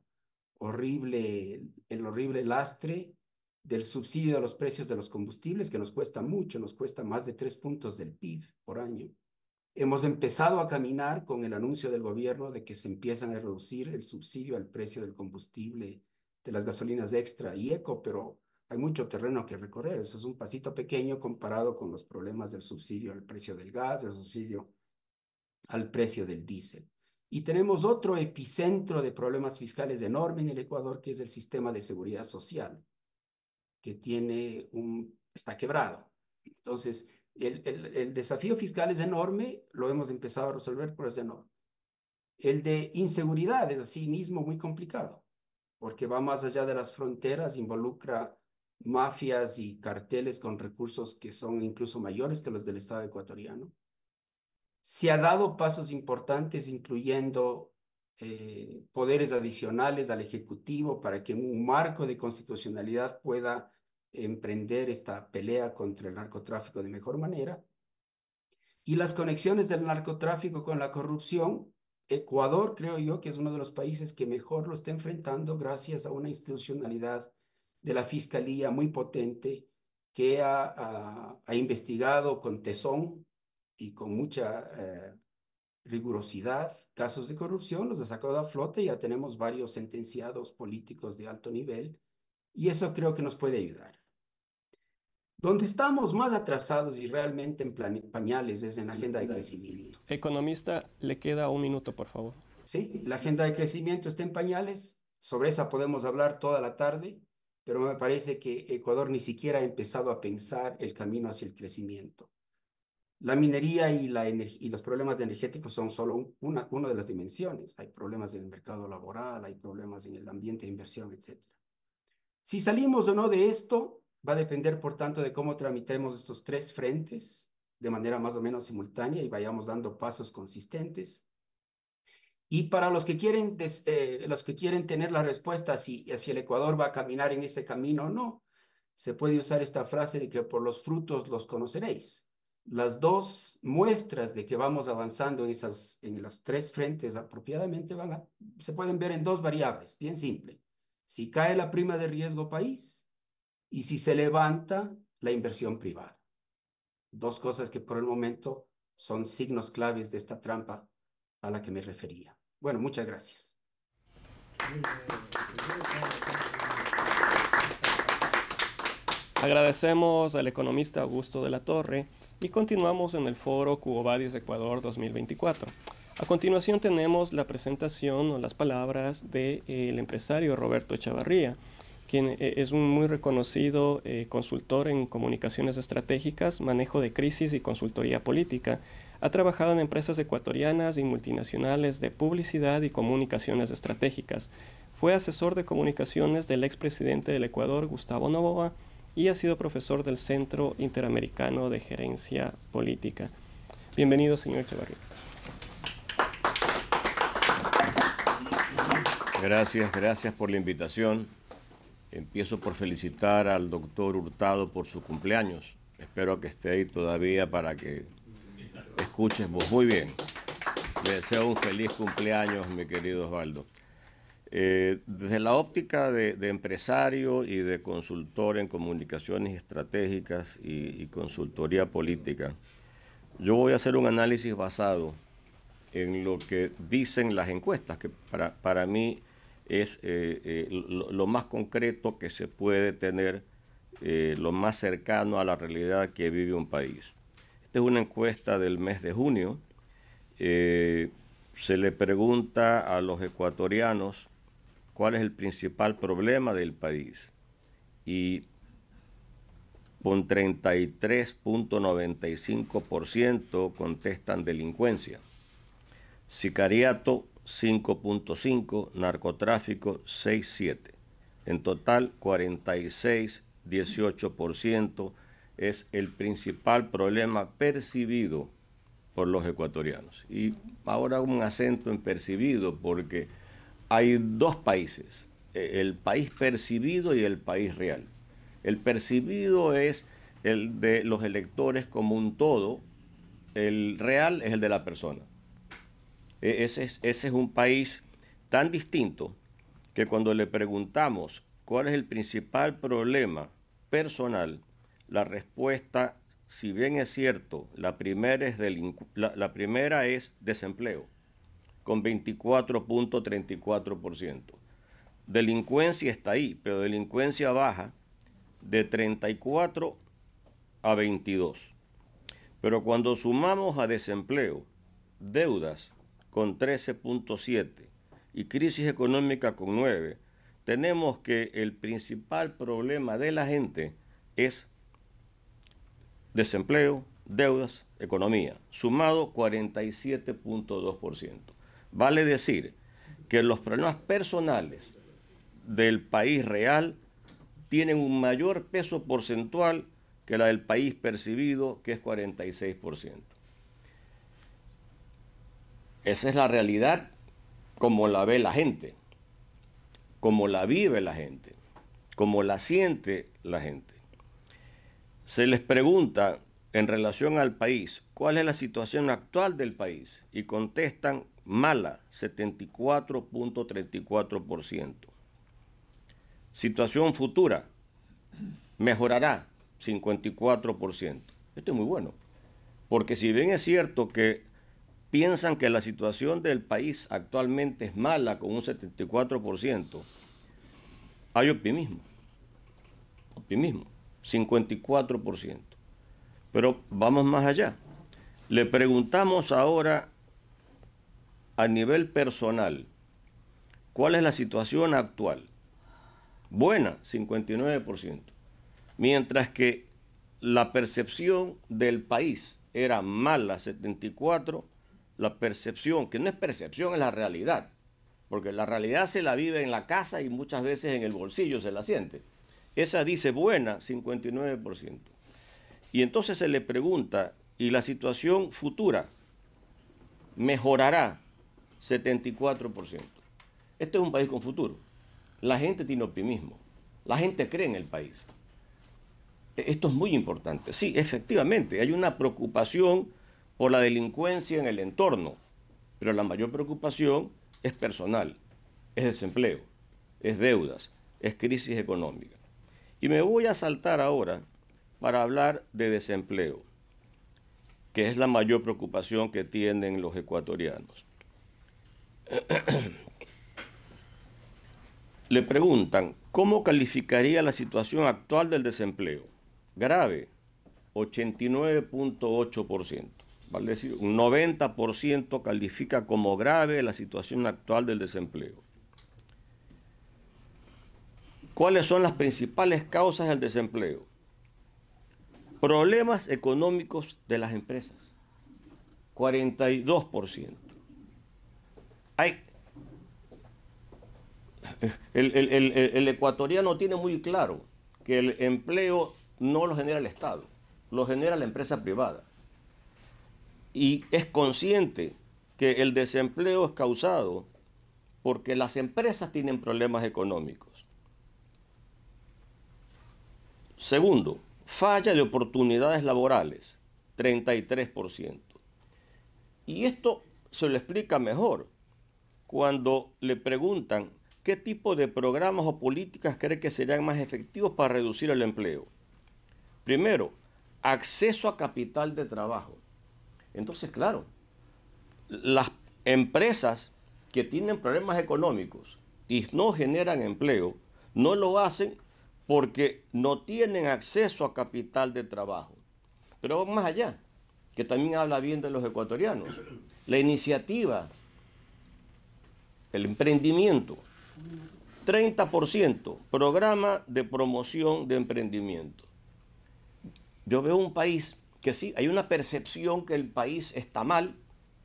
horrible, el horrible lastre del subsidio a los precios de los combustibles, que nos cuesta mucho, nos cuesta más de tres puntos del PIB por año. Hemos empezado a caminar con el anuncio del gobierno de que se empiezan a reducir el subsidio al precio del combustible de las gasolinas extra y eco, pero hay mucho terreno que recorrer. Eso es un pasito pequeño comparado con los problemas del subsidio al precio del gas, del subsidio al precio del diésel. Y tenemos otro epicentro de problemas fiscales enorme en el Ecuador, que es el sistema de seguridad social, que tiene un, está quebrado. Entonces, el, el, desafío fiscal es enorme, lo hemos empezado a resolver, pero es enorme. El de inseguridad es así mismo muy complicado, porque va más allá de las fronteras, involucra mafias y carteles con recursos que son incluso mayores que los del Estado ecuatoriano. Se ha dado pasos importantes, incluyendo eh, poderes adicionales al Ejecutivo para que un marco de constitucionalidad pueda emprender esta pelea contra el narcotráfico de mejor manera. Y las conexiones del narcotráfico con la corrupción, Ecuador creo yo que es uno de los países que mejor lo está enfrentando gracias a una institucionalidad de la Fiscalía muy potente que ha, ha, investigado con tesón y con mucha eh, rigurosidad casos de corrupción, los ha sacado a flote, ya tenemos varios sentenciados políticos de alto nivel y eso creo que nos puede ayudar. Donde estamos más atrasados y realmente en pañales es en la agenda de crecimiento. Economista, le queda un minuto, por favor. Sí, la agenda de crecimiento está en pañales, sobre esa podemos hablar toda la tarde pero me parece que Ecuador ni siquiera ha empezado a pensar el camino hacia el crecimiento. La minería y, los problemas energéticos son solo una, una de las dimensiones. Hay problemas en el mercado laboral, hay problemas en el ambiente de inversión, etc. Si salimos o no de esto, va a depender, por tanto, de cómo tramitemos estos tres frentes de manera más o menos simultánea y vayamos dando pasos consistentes y para los que quieren, eh, los que quieren tener la respuesta si, si el Ecuador va a caminar en ese camino o no, se puede usar esta frase de que por los frutos los conoceréis. Las dos muestras de que vamos avanzando en, esas, en los tres frentes apropiadamente van se pueden ver en dos variables, bien simple. Si cae la prima de riesgo país y si se levanta la inversión privada. Dos cosas que por el momento son signos claves de esta trampa a la que me refería. Bueno, muchas gracias. Agradecemos al economista Augusto de la Torre y continuamos en el foro Cuobadis Ecuador 2024. A continuación tenemos la presentación o las palabras del eh, empresario Roberto Chavarría, quien eh, es un muy reconocido eh, consultor en comunicaciones estratégicas, manejo de crisis y consultoría política. Ha trabajado en empresas ecuatorianas y multinacionales de publicidad y comunicaciones estratégicas. Fue asesor de comunicaciones del expresidente del Ecuador, Gustavo Novoa, y ha sido profesor del Centro Interamericano de Gerencia Política. Bienvenido, señor Echevarría. Gracias, gracias por la invitación. Empiezo por felicitar al doctor Hurtado por su cumpleaños. Espero que esté ahí todavía para que escuches vos. Muy bien. Le deseo un feliz cumpleaños, mi querido Osvaldo. Eh, desde la óptica de, empresario y de consultor en comunicaciones estratégicas y, consultoría política, yo voy a hacer un análisis basado en lo que dicen las encuestas, que para, mí es eh, eh, lo, lo, más concreto que se puede tener, lo más cercano a la realidad que vive un país. Esta es una encuesta del mes de junio. Eh, se le pregunta a los ecuatorianos cuál es el principal problema del país. Y con 33.95% contestan delincuencia. Sicariato 5.5, narcotráfico 6.7. En total 46.18%, es el principal problema percibido por los ecuatorianos. Y ahora un acento en percibido porque hay dos países, eh, el país percibido y el país real. El percibido es el de los electores como un todo, el real es el de la persona. E, ese es, ese es un país tan distinto que cuando le preguntamos cuál es el principal problema personal, la respuesta, si bien es cierto, la primera es, desempleo, con 24.34%. Delincuencia está ahí, pero delincuencia baja de 34 a 22. Pero cuando sumamos a desempleo, deudas con 13.7 y crisis económica con 9, tenemos que el principal problema de la gente es desempleo, deudas, economía, sumado 47.2%. Vale decir que los problemas personales del país real tienen un mayor peso porcentual que la del país percibido, que es 46%. Esa es la realidad como la ve la gente, como la vive la gente, como la siente la gente. Se les pregunta en relación al país, ¿cuál es la situación actual del país? Y contestan mala, 74.34%. Situación futura, mejorará, 54%. Esto es muy bueno, porque si bien es cierto que piensan que la situación del país actualmente es mala con un 74%, hay optimismo, optimismo. 54%. Pero vamos más allá. Le preguntamos ahora a nivel personal, ¿cuál es la situación actual? Buena, 59%. Mientras que la percepción del país era mala, 74%. La percepción, que no es percepción, es la realidad. Porque la realidad se la vive en la casa y muchas veces en el bolsillo se la siente. Esa dice buena, 59%. Y entonces se le pregunta, ¿y la situación futura mejorará? 74%. Este es un país con futuro. La gente tiene optimismo. La gente cree en el país. E-, esto es muy importante. Sí, efectivamente, hay una preocupación por la delincuencia en el entorno, pero la mayor preocupación es personal, es desempleo, es deudas, es crisis económica. Y me voy a saltar ahora para hablar de desempleo, que es la mayor preocupación que tienen los ecuatorianos. Le preguntan, ¿cómo calificaría la situación actual del desempleo? Grave, 89.8%. Vale decir, un 90% califica como grave la situación actual del desempleo. ¿Cuáles son las principales causas del desempleo? Problemas económicos de las empresas. 42%. el, ecuatoriano tiene muy claro que el empleo no lo genera el Estado, lo genera la empresa privada. Y es consciente que el desempleo es causado porque las empresas tienen problemas económicos. Segundo, falla de oportunidades laborales, 33%. Y esto se lo explica mejor cuando le preguntan qué tipo de programas o políticas cree que serían más efectivos para reducir el empleo. Primero, acceso a capital de trabajo. Entonces, claro, las empresas que tienen problemas económicos y no generan empleo, no lo hacen porque no tienen acceso a capital de trabajo. Pero más allá, que también habla bien de los ecuatorianos. La iniciativa, el emprendimiento, 30%, programa de promoción de emprendimiento. Yo veo un país que sí, hay una percepción que el país está mal,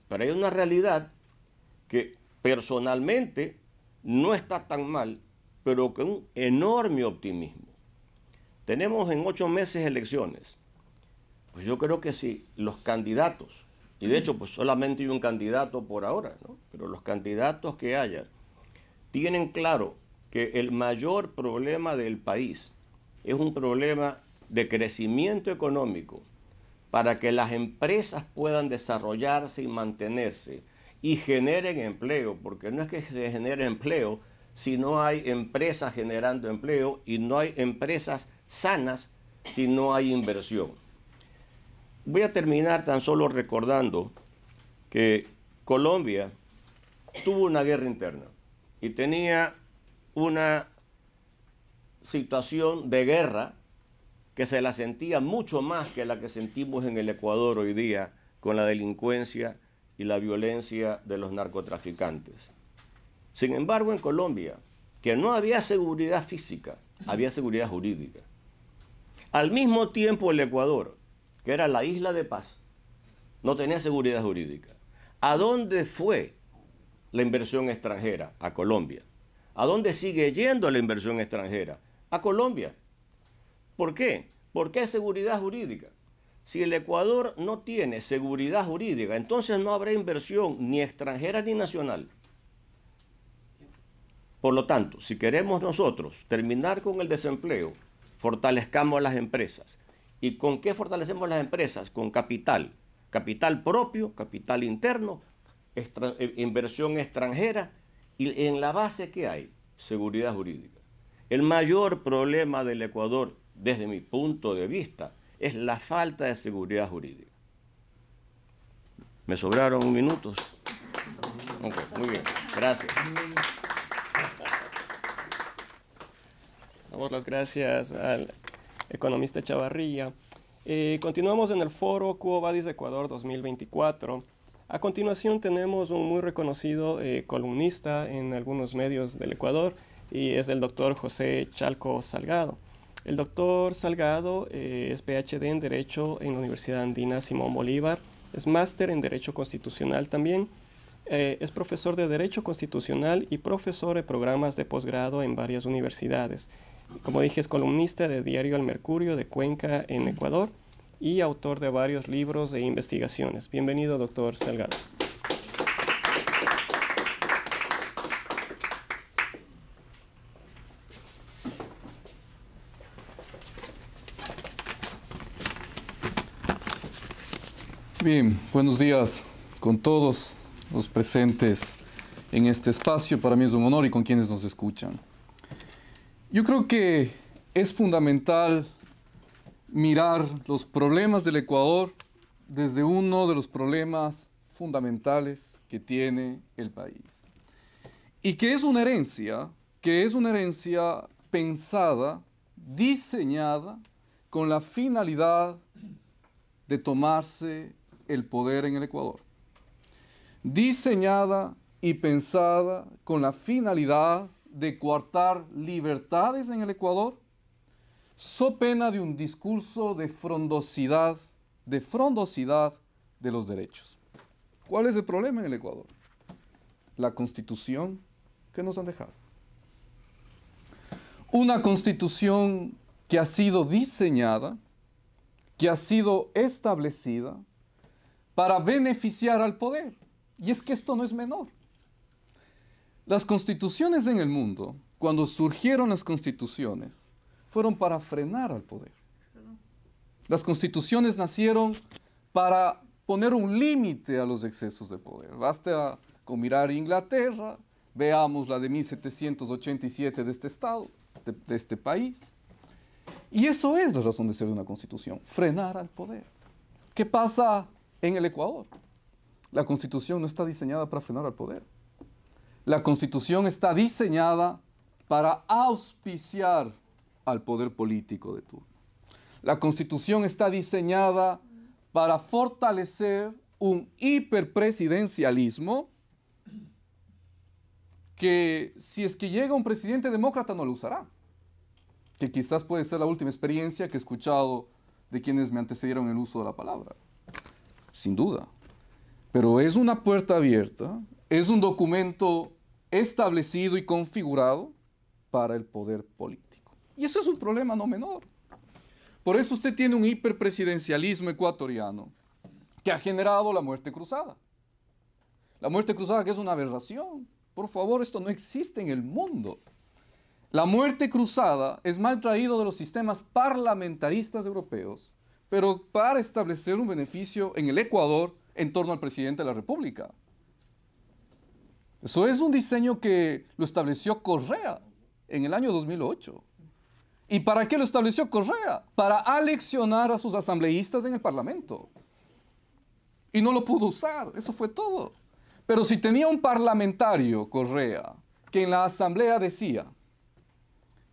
pero hay una realidad que personalmente no está tan mal pero con un enorme optimismo. Tenemos en ocho meses elecciones. Pues yo creo que sí. los candidatos, y de hecho pues solamente hay un candidato por ahora, ¿no? pero los candidatos que haya, tienen claro que el mayor problema del país es un problema de crecimiento económico para que las empresas puedan desarrollarse y mantenerse y generen empleo, porque no es que se genere empleo, si no hay empresas generando empleo y no hay empresas sanas si no hay inversión. Voy a terminar tan solo recordando que Colombia tuvo una guerra interna y tenía una situación de guerra que se la sentía mucho más que la que sentimos en el Ecuador hoy día con la delincuencia y la violencia de los narcotraficantes. Sin embargo, en Colombia, que no había seguridad física, había seguridad jurídica. Al mismo tiempo, el Ecuador, que era la isla de paz, no tenía seguridad jurídica. ¿A dónde fue la inversión extranjera? A Colombia. ¿A dónde sigue yendo la inversión extranjera? A Colombia. ¿Por qué? Porque hay seguridad jurídica. Si el Ecuador no tiene seguridad jurídica, entonces no habrá inversión ni extranjera ni nacional. Por lo tanto, si queremos nosotros terminar con el desempleo, fortalezcamos las empresas. ¿Y con qué fortalecemos las empresas? Con capital. Capital propio, capital interno, eh, inversión extranjera. ¿Y en la base que hay? Seguridad jurídica. El mayor problema del Ecuador, desde mi punto de vista, es la falta de seguridad jurídica. Me sobraron minutos. minuto. muy bien, gracias. Damos las gracias al economista Chavarría. Eh, continuamos en el foro Cuo Vadis Ecuador 2024. A continuación tenemos un muy reconocido eh, columnista en algunos medios del Ecuador y es el doctor José Chalco Salgado. El doctor Salgado eh, es PhD en Derecho en la Universidad Andina Simón Bolívar, es máster en Derecho Constitucional también, es profesor de Derecho Constitucional y profesor de programas de posgrado en varias universidades. Como dije, es columnista de Diario El Mercurio de Cuenca en Ecuador y autor de varios libros e investigaciones. Bienvenido, doctor Salgado. Bien, buenos días con todos los presentes en este espacio. Para mí es un honor y con quienes nos escuchan. Yo creo que es fundamental mirar los problemas del Ecuador desde uno de los problemas fundamentales que tiene el país. Y que es una herencia, que es una herencia pensada, diseñada, con la finalidad de tomarse el poder en el Ecuador. Diseñada y pensada con la finalidad de coartar libertades en el Ecuador, so pena de un discurso de frondosidad, de frondosidad de los derechos. ¿Cuál es el problema en el Ecuador? La constitución que nos han dejado. Una constitución que ha sido diseñada, que ha sido establecida para beneficiar al poder. Y es que esto no es menor. Las constituciones en el mundo, cuando surgieron las constituciones, fueron para frenar al poder. Las constituciones nacieron para poner un límite a los excesos de poder. Basta con mirar Inglaterra, veamos la de 1787 de este Estado, de, este país. Y eso es la razón de ser de una constitución, frenar al poder. ¿Qué pasa en el Ecuador? La constitución no está diseñada para frenar al poder la constitución está diseñada para auspiciar al poder político de turno. La constitución está diseñada para fortalecer un hiperpresidencialismo que si es que llega un presidente demócrata no lo usará. Que quizás puede ser la última experiencia que he escuchado de quienes me antecedieron el uso de la palabra. Sin duda. Pero es una puerta abierta, es un documento establecido y configurado para el poder político. Y eso es un problema no menor. Por eso usted tiene un hiperpresidencialismo ecuatoriano que ha generado la muerte cruzada. La muerte cruzada que es una aberración. Por favor, esto no existe en el mundo. La muerte cruzada es mal de los sistemas parlamentaristas europeos, pero para establecer un beneficio en el Ecuador en torno al presidente de la República. Eso es un diseño que lo estableció Correa en el año 2008. ¿Y para qué lo estableció Correa? Para aleccionar a sus asambleístas en el Parlamento. Y no lo pudo usar, eso fue todo. Pero si tenía un parlamentario, Correa, que en la asamblea decía,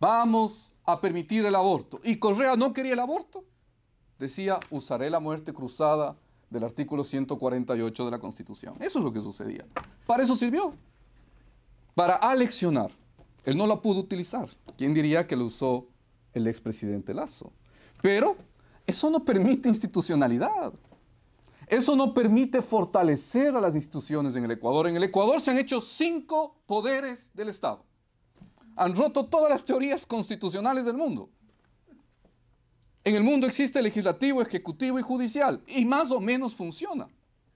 vamos a permitir el aborto, y Correa no quería el aborto, decía, usaré la muerte cruzada del artículo 148 de la Constitución. Eso es lo que sucedía. Para eso sirvió, para aleccionar. Él no la pudo utilizar. ¿Quién diría que lo usó el expresidente Lazo? Pero eso no permite institucionalidad. Eso no permite fortalecer a las instituciones en el Ecuador. En el Ecuador se han hecho cinco poderes del Estado. Han roto todas las teorías constitucionales del mundo. En el mundo existe legislativo, ejecutivo y judicial, y más o menos funciona.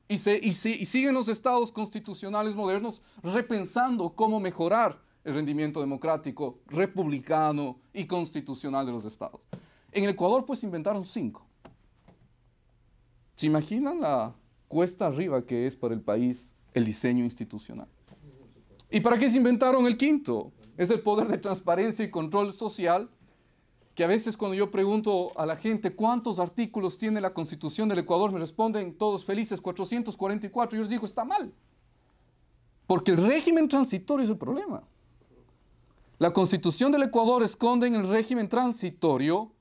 Y, se, siguen los estados constitucionales modernos repensando cómo mejorar el rendimiento democrático, republicano y constitucional de los estados. En el Ecuador pues inventaron cinco. ¿Se imaginan la cuesta arriba que es para el país el diseño institucional? ¿Y para qué se inventaron el quinto? Es el poder de transparencia y control social y a veces cuando yo pregunto a la gente cuántos artículos tiene la Constitución del Ecuador, me responden todos felices 444. Yo les digo, está mal. Porque el régimen transitorio es el problema. La Constitución del Ecuador esconde en el régimen transitorio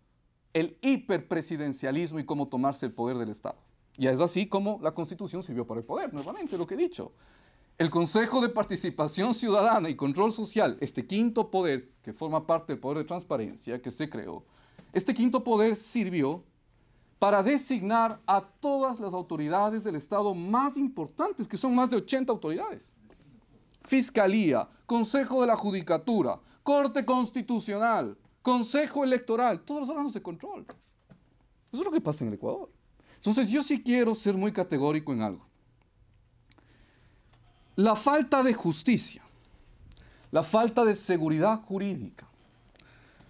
el hiperpresidencialismo y cómo tomarse el poder del Estado. Y es así como la Constitución sirvió para el poder, nuevamente lo que he dicho. El Consejo de Participación Ciudadana y Control Social, este quinto poder que forma parte del poder de transparencia que se creó, este quinto poder sirvió para designar a todas las autoridades del Estado más importantes, que son más de 80 autoridades. Fiscalía, Consejo de la Judicatura, Corte Constitucional, Consejo Electoral, todos los órganos de control. Eso es lo que pasa en el Ecuador. Entonces yo sí quiero ser muy categórico en algo. La falta de justicia, la falta de seguridad jurídica,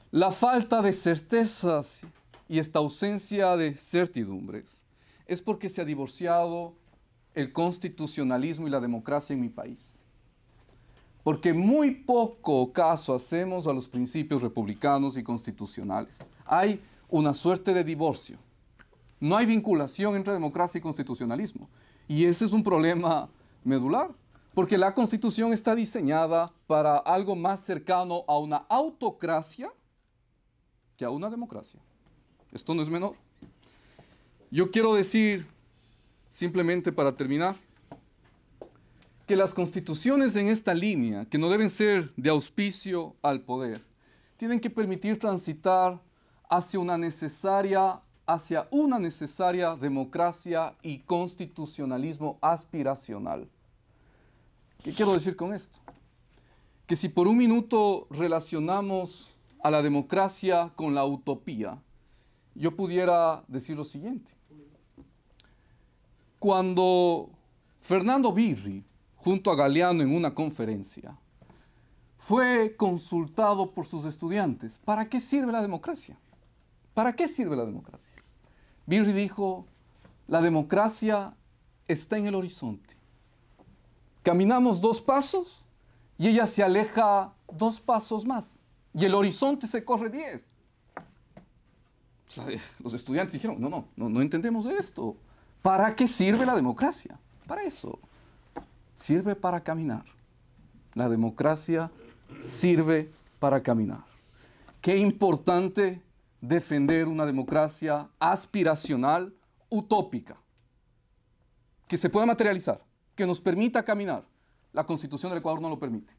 la falta de certezas y esta ausencia de certidumbres es porque se ha divorciado el constitucionalismo y la democracia en mi país. Porque muy poco caso hacemos a los principios republicanos y constitucionales. Hay una suerte de divorcio. No hay vinculación entre democracia y constitucionalismo. Y ese es un problema medular. Porque la constitución está diseñada para algo más cercano a una autocracia que a una democracia. Esto no es menor. Yo quiero decir, simplemente para terminar, que las constituciones en esta línea, que no deben ser de auspicio al poder, tienen que permitir transitar hacia una necesaria, hacia una necesaria democracia y constitucionalismo aspiracional. ¿Qué quiero decir con esto? Que si por un minuto relacionamos a la democracia con la utopía, yo pudiera decir lo siguiente. Cuando Fernando Birri, junto a Galeano en una conferencia, fue consultado por sus estudiantes, ¿para qué sirve la democracia? ¿Para qué sirve la democracia? Birri dijo, la democracia está en el horizonte. Caminamos dos pasos y ella se aleja dos pasos más. Y el horizonte se corre diez. Los estudiantes dijeron, no, no, no, entendemos esto. ¿Para qué sirve la democracia? Para eso. Sirve para caminar. La democracia sirve para caminar. Qué importante defender una democracia aspiracional, utópica, que se pueda materializar que nos permita caminar. La Constitución del Ecuador no lo permite.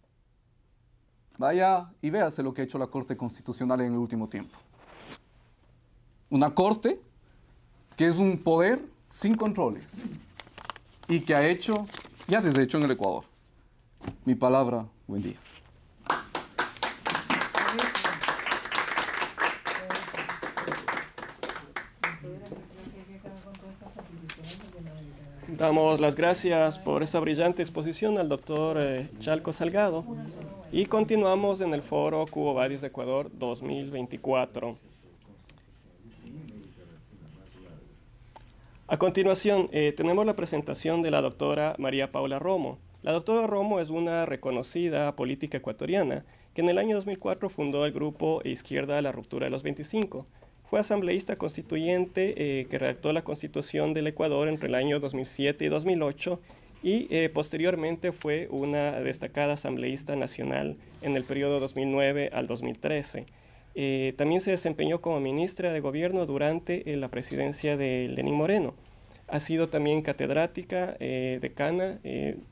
Vaya y véase lo que ha hecho la Corte Constitucional en el último tiempo. Una Corte que es un poder sin controles y que ha hecho, ya desde hecho en el Ecuador. Mi palabra, buen día. Damos las gracias por esta brillante exposición al doctor eh, Chalco Salgado y continuamos en el foro Cubo Vadis de Ecuador 2024. A continuación, eh, tenemos la presentación de la doctora María Paula Romo. La doctora Romo es una reconocida política ecuatoriana que en el año 2004 fundó el grupo Izquierda de la Ruptura de los 25 fue asambleísta constituyente eh, que redactó la Constitución del Ecuador entre el año 2007 y 2008 y eh, posteriormente fue una destacada asambleísta nacional en el periodo 2009 al 2013. Eh, también se desempeñó como ministra de Gobierno durante la presidencia de Lenín Moreno. Ha sido también catedrática, decana,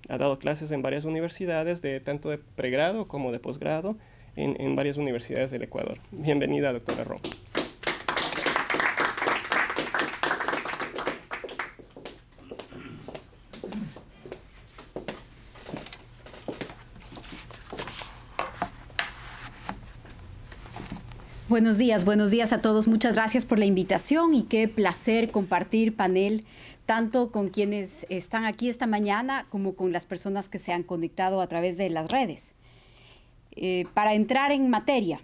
ha dado clases en varias universidades, de, tanto de pregrado como de posgrado, en, en varias universidades del Ecuador. Bienvenida, doctora Rojo. Buenos días, buenos días a todos. Muchas gracias por la invitación y qué placer compartir panel tanto con quienes están aquí esta mañana como con las personas que se han conectado a través de las redes. Eh, para entrar en materia,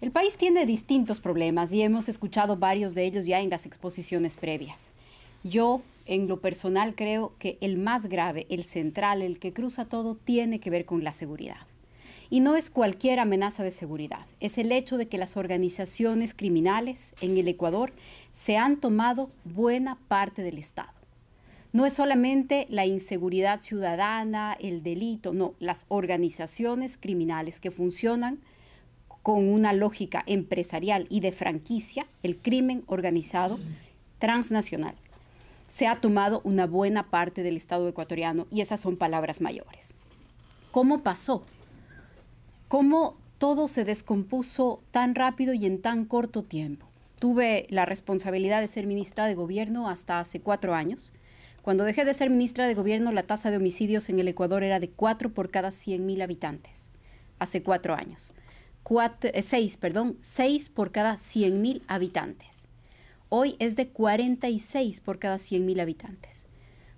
el país tiene distintos problemas y hemos escuchado varios de ellos ya en las exposiciones previas. Yo, en lo personal, creo que el más grave, el central, el que cruza todo, tiene que ver con la seguridad. Y no es cualquier amenaza de seguridad, es el hecho de que las organizaciones criminales en el Ecuador se han tomado buena parte del Estado. No es solamente la inseguridad ciudadana, el delito, no, las organizaciones criminales que funcionan con una lógica empresarial y de franquicia, el crimen organizado transnacional. Se ha tomado una buena parte del Estado ecuatoriano y esas son palabras mayores. ¿Cómo pasó? cómo todo se descompuso tan rápido y en tan corto tiempo. Tuve la responsabilidad de ser ministra de Gobierno hasta hace cuatro años. Cuando dejé de ser ministra de Gobierno, la tasa de homicidios en el Ecuador era de cuatro por cada 100.000 habitantes, hace cuatro años. Eh, seis, perdón, seis por cada 100.000 habitantes. Hoy es de 46 por cada 100.000 habitantes.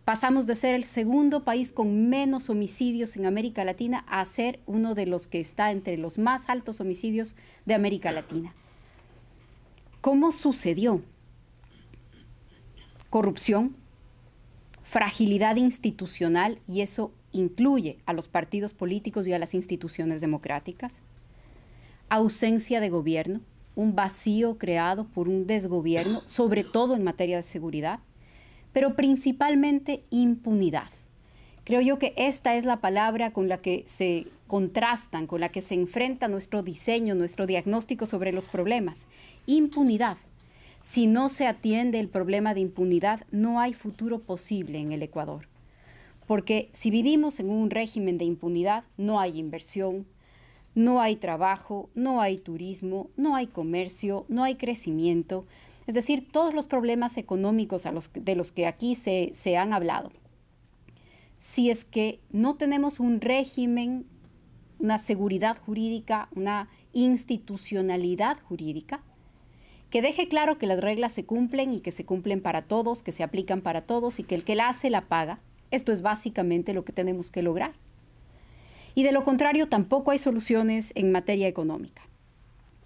Pasamos de ser el segundo país con menos homicidios en América Latina a ser uno de los que está entre los más altos homicidios de América Latina. ¿Cómo sucedió? Corrupción, fragilidad institucional, y eso incluye a los partidos políticos y a las instituciones democráticas, ausencia de gobierno, un vacío creado por un desgobierno, sobre todo en materia de seguridad, pero principalmente impunidad. Creo yo que esta es la palabra con la que se contrastan, con la que se enfrenta nuestro diseño, nuestro diagnóstico sobre los problemas. Impunidad. Si no se atiende el problema de impunidad, no hay futuro posible en el Ecuador. Porque si vivimos en un régimen de impunidad, no hay inversión, no hay trabajo, no hay turismo, no hay comercio, no hay crecimiento, es decir, todos los problemas económicos de los que aquí se han hablado. Si es que no tenemos un régimen, una seguridad jurídica, una institucionalidad jurídica, que deje claro que las reglas se cumplen y que se cumplen para todos, que se aplican para todos y que el que la hace la paga. Esto es básicamente lo que tenemos que lograr. Y de lo contrario, tampoco hay soluciones en materia económica.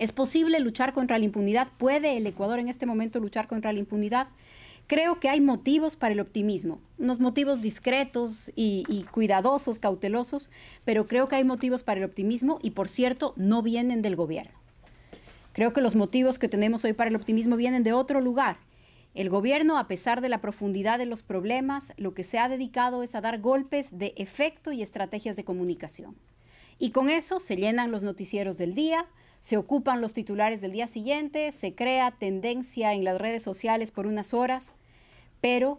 ¿Es posible luchar contra la impunidad? ¿Puede el Ecuador en este momento luchar contra la impunidad? Creo que hay motivos para el optimismo, unos motivos discretos y, y, cuidadosos, cautelosos, pero creo que hay motivos para el optimismo y, por cierto, no vienen del gobierno. Creo que los motivos que tenemos hoy para el optimismo vienen de otro lugar. El gobierno, a pesar de la profundidad de los problemas, lo que se ha dedicado es a dar golpes de efecto y estrategias de comunicación. Y con eso se llenan los noticieros del día, se ocupan los titulares del día siguiente, se crea tendencia en las redes sociales por unas horas, pero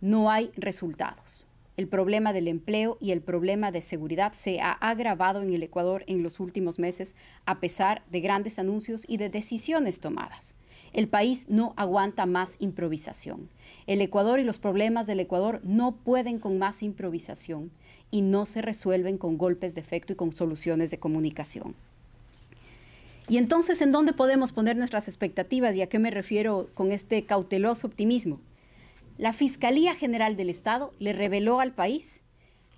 no hay resultados. El problema del empleo y el problema de seguridad se ha agravado en el Ecuador en los últimos meses a pesar de grandes anuncios y de decisiones tomadas. El país no aguanta más improvisación. El Ecuador y los problemas del Ecuador no pueden con más improvisación y no se resuelven con golpes de efecto y con soluciones de comunicación. Y entonces, ¿en dónde podemos poner nuestras expectativas? ¿Y a qué me refiero con este cauteloso optimismo? La Fiscalía General del Estado le reveló al país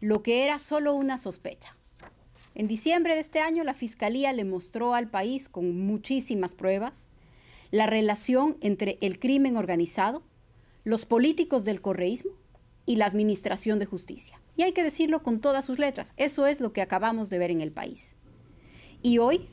lo que era solo una sospecha. En diciembre de este año, la Fiscalía le mostró al país, con muchísimas pruebas, la relación entre el crimen organizado, los políticos del correísmo y la administración de justicia. Y hay que decirlo con todas sus letras, eso es lo que acabamos de ver en el país. Y hoy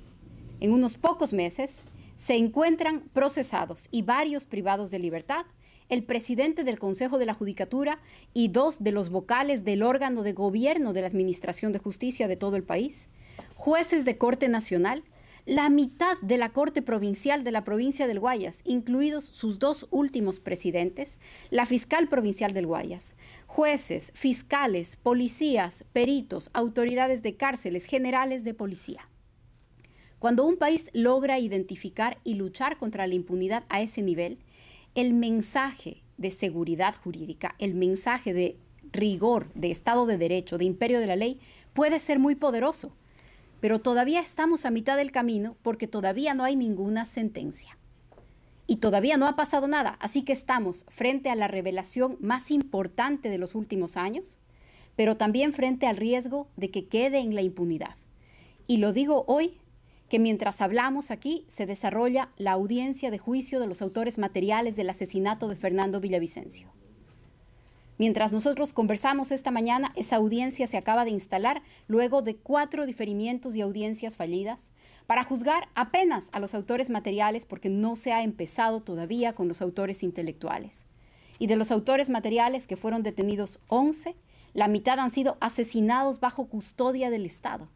en unos pocos meses se encuentran procesados y varios privados de libertad el presidente del Consejo de la Judicatura y dos de los vocales del órgano de gobierno de la Administración de Justicia de todo el país, jueces de Corte Nacional, la mitad de la Corte Provincial de la provincia del Guayas, incluidos sus dos últimos presidentes, la fiscal provincial del Guayas, jueces, fiscales, policías, peritos, autoridades de cárceles, generales de policía. Cuando un país logra identificar y luchar contra la impunidad a ese nivel, el mensaje de seguridad jurídica, el mensaje de rigor, de Estado de Derecho, de imperio de la ley, puede ser muy poderoso. Pero todavía estamos a mitad del camino porque todavía no hay ninguna sentencia. Y todavía no ha pasado nada, así que estamos frente a la revelación más importante de los últimos años, pero también frente al riesgo de que quede en la impunidad. Y lo digo hoy que mientras hablamos aquí se desarrolla la audiencia de juicio de los autores materiales del asesinato de Fernando Villavicencio. Mientras nosotros conversamos esta mañana, esa audiencia se acaba de instalar luego de cuatro diferimientos y audiencias fallidas para juzgar apenas a los autores materiales porque no se ha empezado todavía con los autores intelectuales. Y de los autores materiales que fueron detenidos 11, la mitad han sido asesinados bajo custodia del Estado.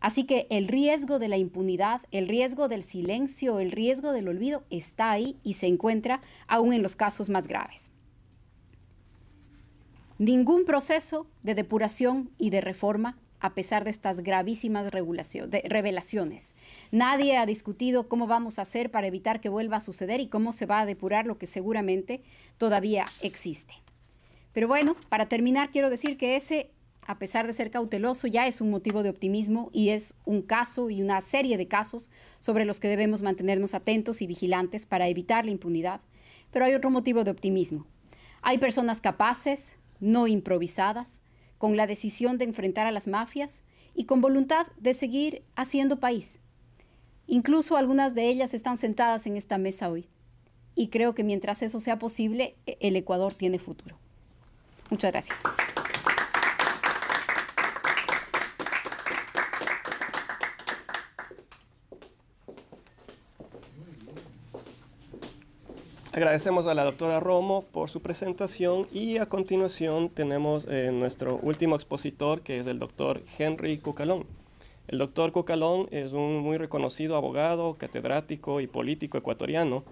Así que el riesgo de la impunidad, el riesgo del silencio, el riesgo del olvido está ahí y se encuentra aún en los casos más graves. Ningún proceso de depuración y de reforma a pesar de estas gravísimas revelaciones. Nadie ha discutido cómo vamos a hacer para evitar que vuelva a suceder y cómo se va a depurar lo que seguramente todavía existe. Pero bueno, para terminar quiero decir que ese a pesar de ser cauteloso, ya es un motivo de optimismo y es un caso y una serie de casos sobre los que debemos mantenernos atentos y vigilantes para evitar la impunidad. Pero hay otro motivo de optimismo. Hay personas capaces, no improvisadas, con la decisión de enfrentar a las mafias y con voluntad de seguir haciendo país. Incluso algunas de ellas están sentadas en esta mesa hoy. Y creo que mientras eso sea posible, e-, el Ecuador tiene futuro. Muchas gracias. Agradecemos a la doctora Romo por su presentación y a continuación tenemos eh, nuestro último expositor que es el doctor Henry Cucalón. El doctor Cucalón es un muy reconocido abogado, catedrático y político ecuatoriano.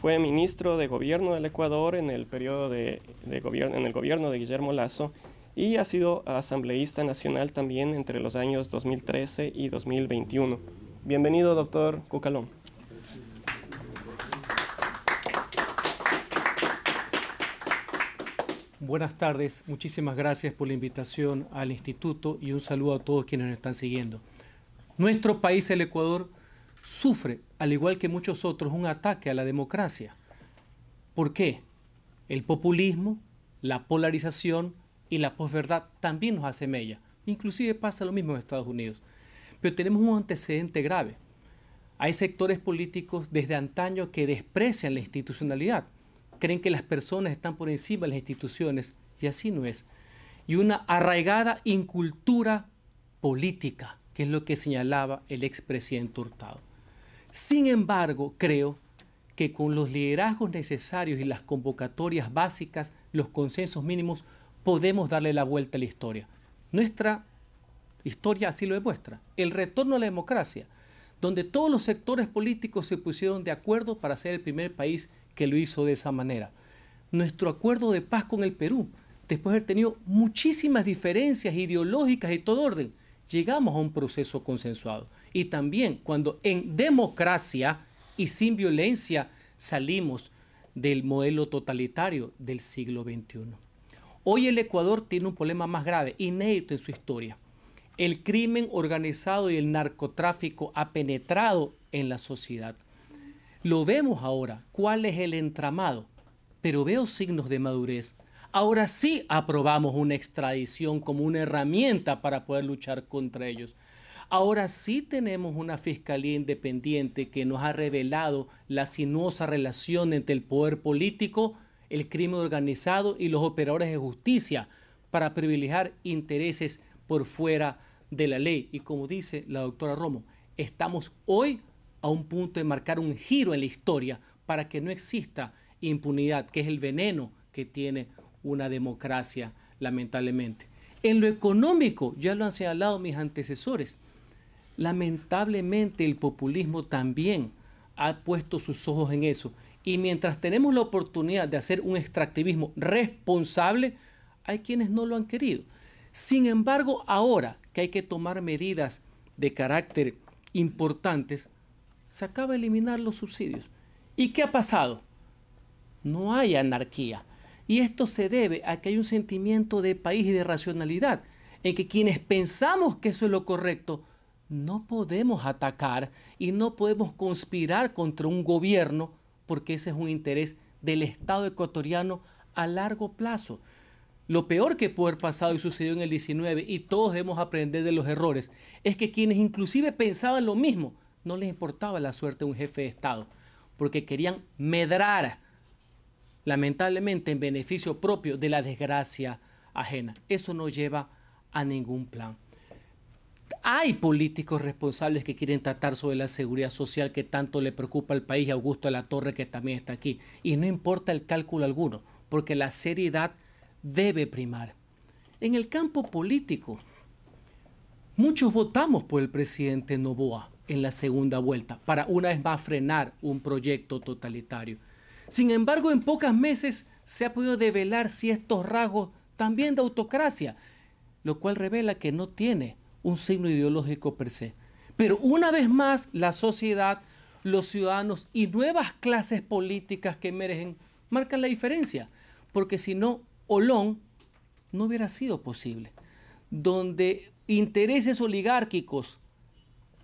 Fue ministro de Gobierno del Ecuador en el periodo de, gobierno, en el gobierno de Guillermo Lazo y ha sido asambleísta nacional también entre los años 2013 y 2021. Bienvenido, doctor Cucalón. buenas tardes. Muchísimas gracias por la invitación al instituto y un saludo a todos quienes nos están siguiendo. Nuestro país, el Ecuador, sufre, al igual que muchos otros, un ataque a la democracia. ¿Por qué? El populismo, la polarización y la posverdad también nos hace mella. Inclusive pasa lo mismo en Estados Unidos. Pero tenemos un antecedente grave. Hay sectores políticos desde antaño que desprecian la institucionalidad creen que las personas están por encima de las instituciones y así no es. Y una arraigada incultura política, que es lo que señalaba el expresidente Hurtado. Sin embargo, creo que con los liderazgos necesarios y las convocatorias básicas, los consensos mínimos, podemos darle la vuelta a la historia. Nuestra historia así lo demuestra. El retorno a la democracia, donde todos los sectores políticos se pusieron de acuerdo para ser el primer país que lo hizo de esa manera. Nuestro acuerdo de paz con el Perú, después de haber tenido muchísimas diferencias ideológicas y todo orden, llegamos a un proceso consensuado. Y también cuando en democracia y sin violencia salimos del modelo totalitario del siglo XXI. Hoy el Ecuador tiene un problema más grave, inédito en su historia. El crimen organizado y el narcotráfico ha penetrado en la sociedad. Lo vemos ahora, cuál es el entramado, pero veo signos de madurez. Ahora sí aprobamos una extradición como una herramienta para poder luchar contra ellos. Ahora sí tenemos una fiscalía independiente que nos ha revelado la sinuosa relación entre el poder político, el crimen organizado y los operadores de justicia para privilegiar intereses por fuera de la ley. Y como dice la doctora Romo, estamos hoy a un punto de marcar un giro en la historia para que no exista impunidad, que es el veneno que tiene una democracia, lamentablemente. En lo económico, ya lo han señalado mis antecesores, lamentablemente el populismo también ha puesto sus ojos en eso. Y mientras tenemos la oportunidad de hacer un extractivismo responsable, hay quienes no lo han querido. Sin embargo, ahora que hay que tomar medidas de carácter importantes, se acaba de eliminar los subsidios. ¿Y qué ha pasado? No hay anarquía. Y esto se debe a que hay un sentimiento de país y de racionalidad, en que quienes pensamos que eso es lo correcto, no podemos atacar y no podemos conspirar contra un gobierno porque ese es un interés del Estado ecuatoriano a largo plazo. Lo peor que puede haber pasado y sucedió en el 19, y todos debemos aprender de los errores, es que quienes inclusive pensaban lo mismo, no les importaba la suerte de un jefe de Estado, porque querían medrar, lamentablemente, en beneficio propio de la desgracia ajena. Eso no lleva a ningún plan. Hay políticos responsables que quieren tratar sobre la seguridad social que tanto le preocupa al país y Augusto La Torre que también está aquí. Y no importa el cálculo alguno, porque la seriedad debe primar. En el campo político, muchos votamos por el presidente Novoa, en la segunda vuelta, para una vez más frenar un proyecto totalitario. Sin embargo, en pocos meses se ha podido develar ciertos rasgos también de autocracia, lo cual revela que no tiene un signo ideológico per se. Pero una vez más, la sociedad, los ciudadanos y nuevas clases políticas que emergen marcan la diferencia, porque si no, Olón no hubiera sido posible, donde intereses oligárquicos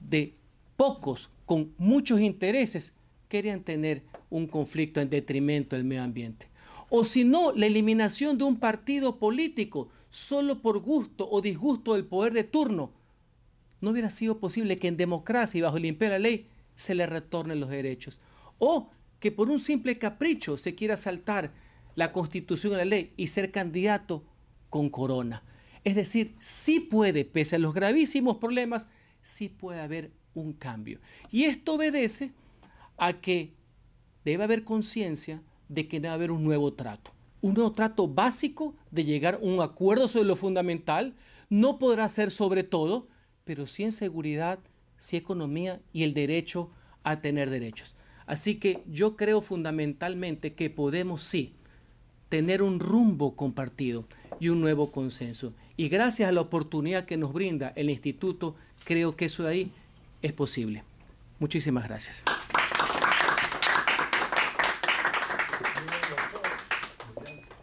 de pocos con muchos intereses querían tener un conflicto en detrimento del medio ambiente. O si no, la eliminación de un partido político solo por gusto o disgusto del poder de turno. No hubiera sido posible que en democracia y bajo el imperio de la ley se le retornen los derechos. O que por un simple capricho se quiera saltar la constitución y la ley y ser candidato con corona. Es decir, sí puede, pese a los gravísimos problemas, sí puede haber un cambio. Y esto obedece a que debe haber conciencia de que debe haber un nuevo trato. Un nuevo trato básico de llegar a un acuerdo sobre lo fundamental. No podrá ser sobre todo, pero sí en seguridad, sí economía y el derecho a tener derechos. Así que yo creo fundamentalmente que podemos sí tener un rumbo compartido y un nuevo consenso. Y gracias a la oportunidad que nos brinda el instituto, creo que eso de ahí es posible. Muchísimas gracias.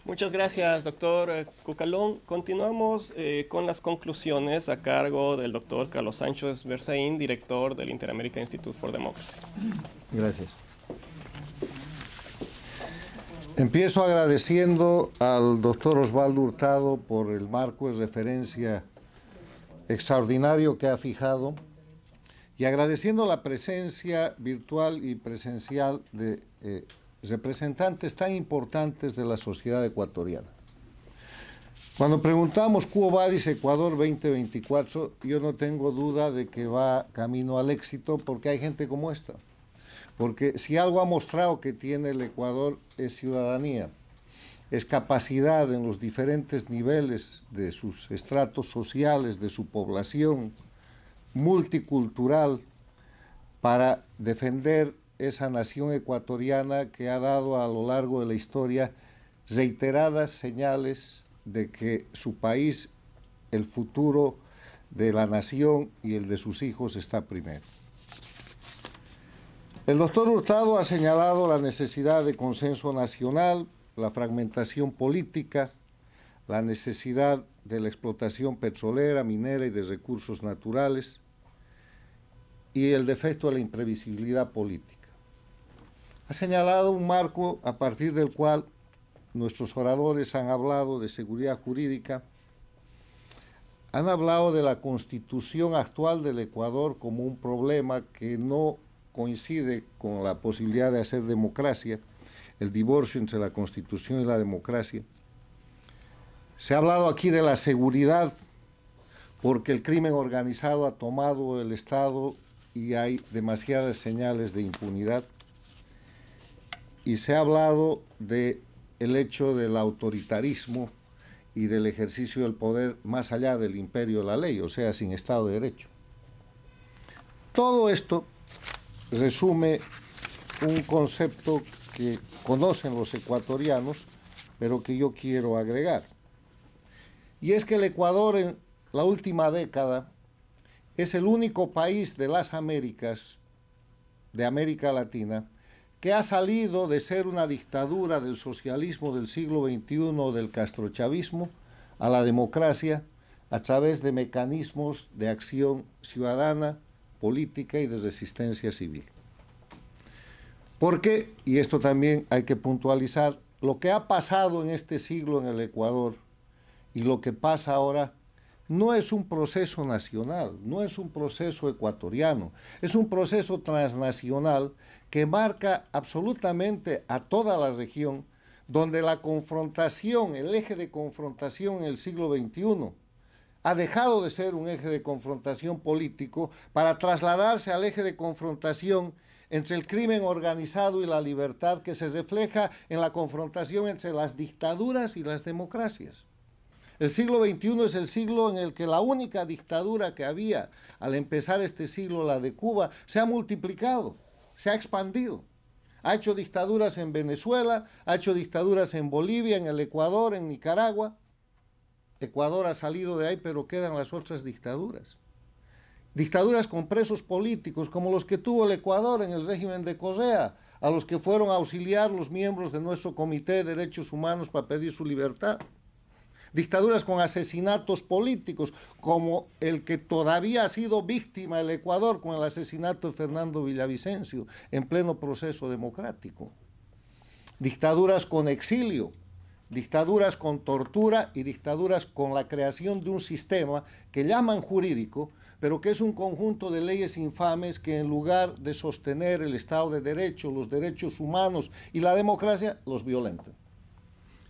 Muchas gracias, doctor eh, Cucalón. Continuamos eh, con las conclusiones a cargo del doctor Carlos Sánchez Berzaín, director del Interamérica Institute for Democracy. Gracias. Empiezo agradeciendo al doctor Osvaldo Hurtado por el marco de referencia extraordinario que ha fijado y agradeciendo la presencia virtual y presencial de eh, representantes tan importantes de la sociedad ecuatoriana. Cuando preguntamos Cuba dice Ecuador 2024, yo no tengo duda de que va camino al éxito porque hay gente como esta. Porque si algo ha mostrado que tiene el Ecuador es ciudadanía, es capacidad en los diferentes niveles de sus estratos sociales, de su población, multicultural para defender esa nación ecuatoriana que ha dado a lo largo de la historia reiteradas señales de que su país, el futuro de la nación y el de sus hijos está primero. El doctor Hurtado ha señalado la necesidad de consenso nacional, la fragmentación política, la necesidad de la explotación petrolera, minera y de recursos naturales, y el defecto de la imprevisibilidad política. Ha señalado un marco a partir del cual nuestros oradores han hablado de seguridad jurídica, han hablado de la constitución actual del Ecuador como un problema que no coincide con la posibilidad de hacer democracia, el divorcio entre la constitución y la democracia se ha hablado aquí de la seguridad, porque el crimen organizado ha tomado el Estado y hay demasiadas señales de impunidad. Y se ha hablado de el hecho del autoritarismo y del ejercicio del poder más allá del imperio de la ley, o sea, sin Estado de Derecho. Todo esto resume un concepto que conocen los ecuatorianos, pero que yo quiero agregar. Y es que el Ecuador en la última década es el único país de las Américas, de América Latina, que ha salido de ser una dictadura del socialismo del siglo XXI, o del castrochavismo, a la democracia a través de mecanismos de acción ciudadana, política y de resistencia civil. Porque, y esto también hay que puntualizar, lo que ha pasado en este siglo en el Ecuador y lo que pasa ahora no es un proceso nacional, no es un proceso ecuatoriano, es un proceso transnacional que marca absolutamente a toda la región, donde la confrontación, el eje de confrontación en el siglo XXI, ha dejado de ser un eje de confrontación político para trasladarse al eje de confrontación entre el crimen organizado y la libertad que se refleja en la confrontación entre las dictaduras y las democracias. El siglo XXI es el siglo en el que la única dictadura que había al empezar este siglo, la de Cuba, se ha multiplicado, se ha expandido. Ha hecho dictaduras en Venezuela, ha hecho dictaduras en Bolivia, en el Ecuador, en Nicaragua. Ecuador ha salido de ahí, pero quedan las otras dictaduras. Dictaduras con presos políticos, como los que tuvo el Ecuador en el régimen de Correa, a los que fueron a auxiliar los miembros de nuestro Comité de Derechos Humanos para pedir su libertad dictaduras con asesinatos políticos, como el que todavía ha sido víctima el Ecuador con el asesinato de Fernando Villavicencio en pleno proceso democrático, dictaduras con exilio, dictaduras con tortura y dictaduras con la creación de un sistema que llaman jurídico, pero que es un conjunto de leyes infames que en lugar de sostener el Estado de Derecho, los derechos humanos y la democracia, los violentan.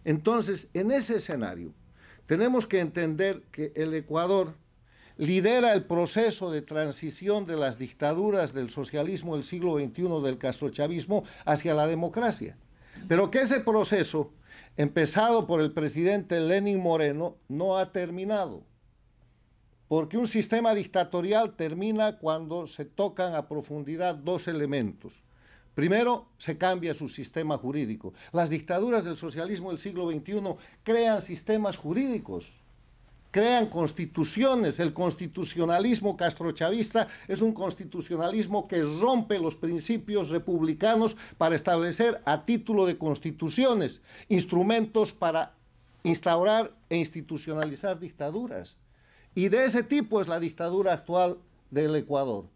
Entonces, en ese escenario, tenemos que entender que el Ecuador lidera el proceso de transición de las dictaduras del socialismo del siglo XXI, del castrochavismo, hacia la democracia. Pero que ese proceso, empezado por el presidente Lenin Moreno, no ha terminado. Porque un sistema dictatorial termina cuando se tocan a profundidad dos elementos. Primero, se cambia su sistema jurídico. Las dictaduras del socialismo del siglo XXI crean sistemas jurídicos, crean constituciones. El constitucionalismo castrochavista es un constitucionalismo que rompe los principios republicanos para establecer a título de constituciones instrumentos para instaurar e institucionalizar dictaduras. Y de ese tipo es la dictadura actual del Ecuador.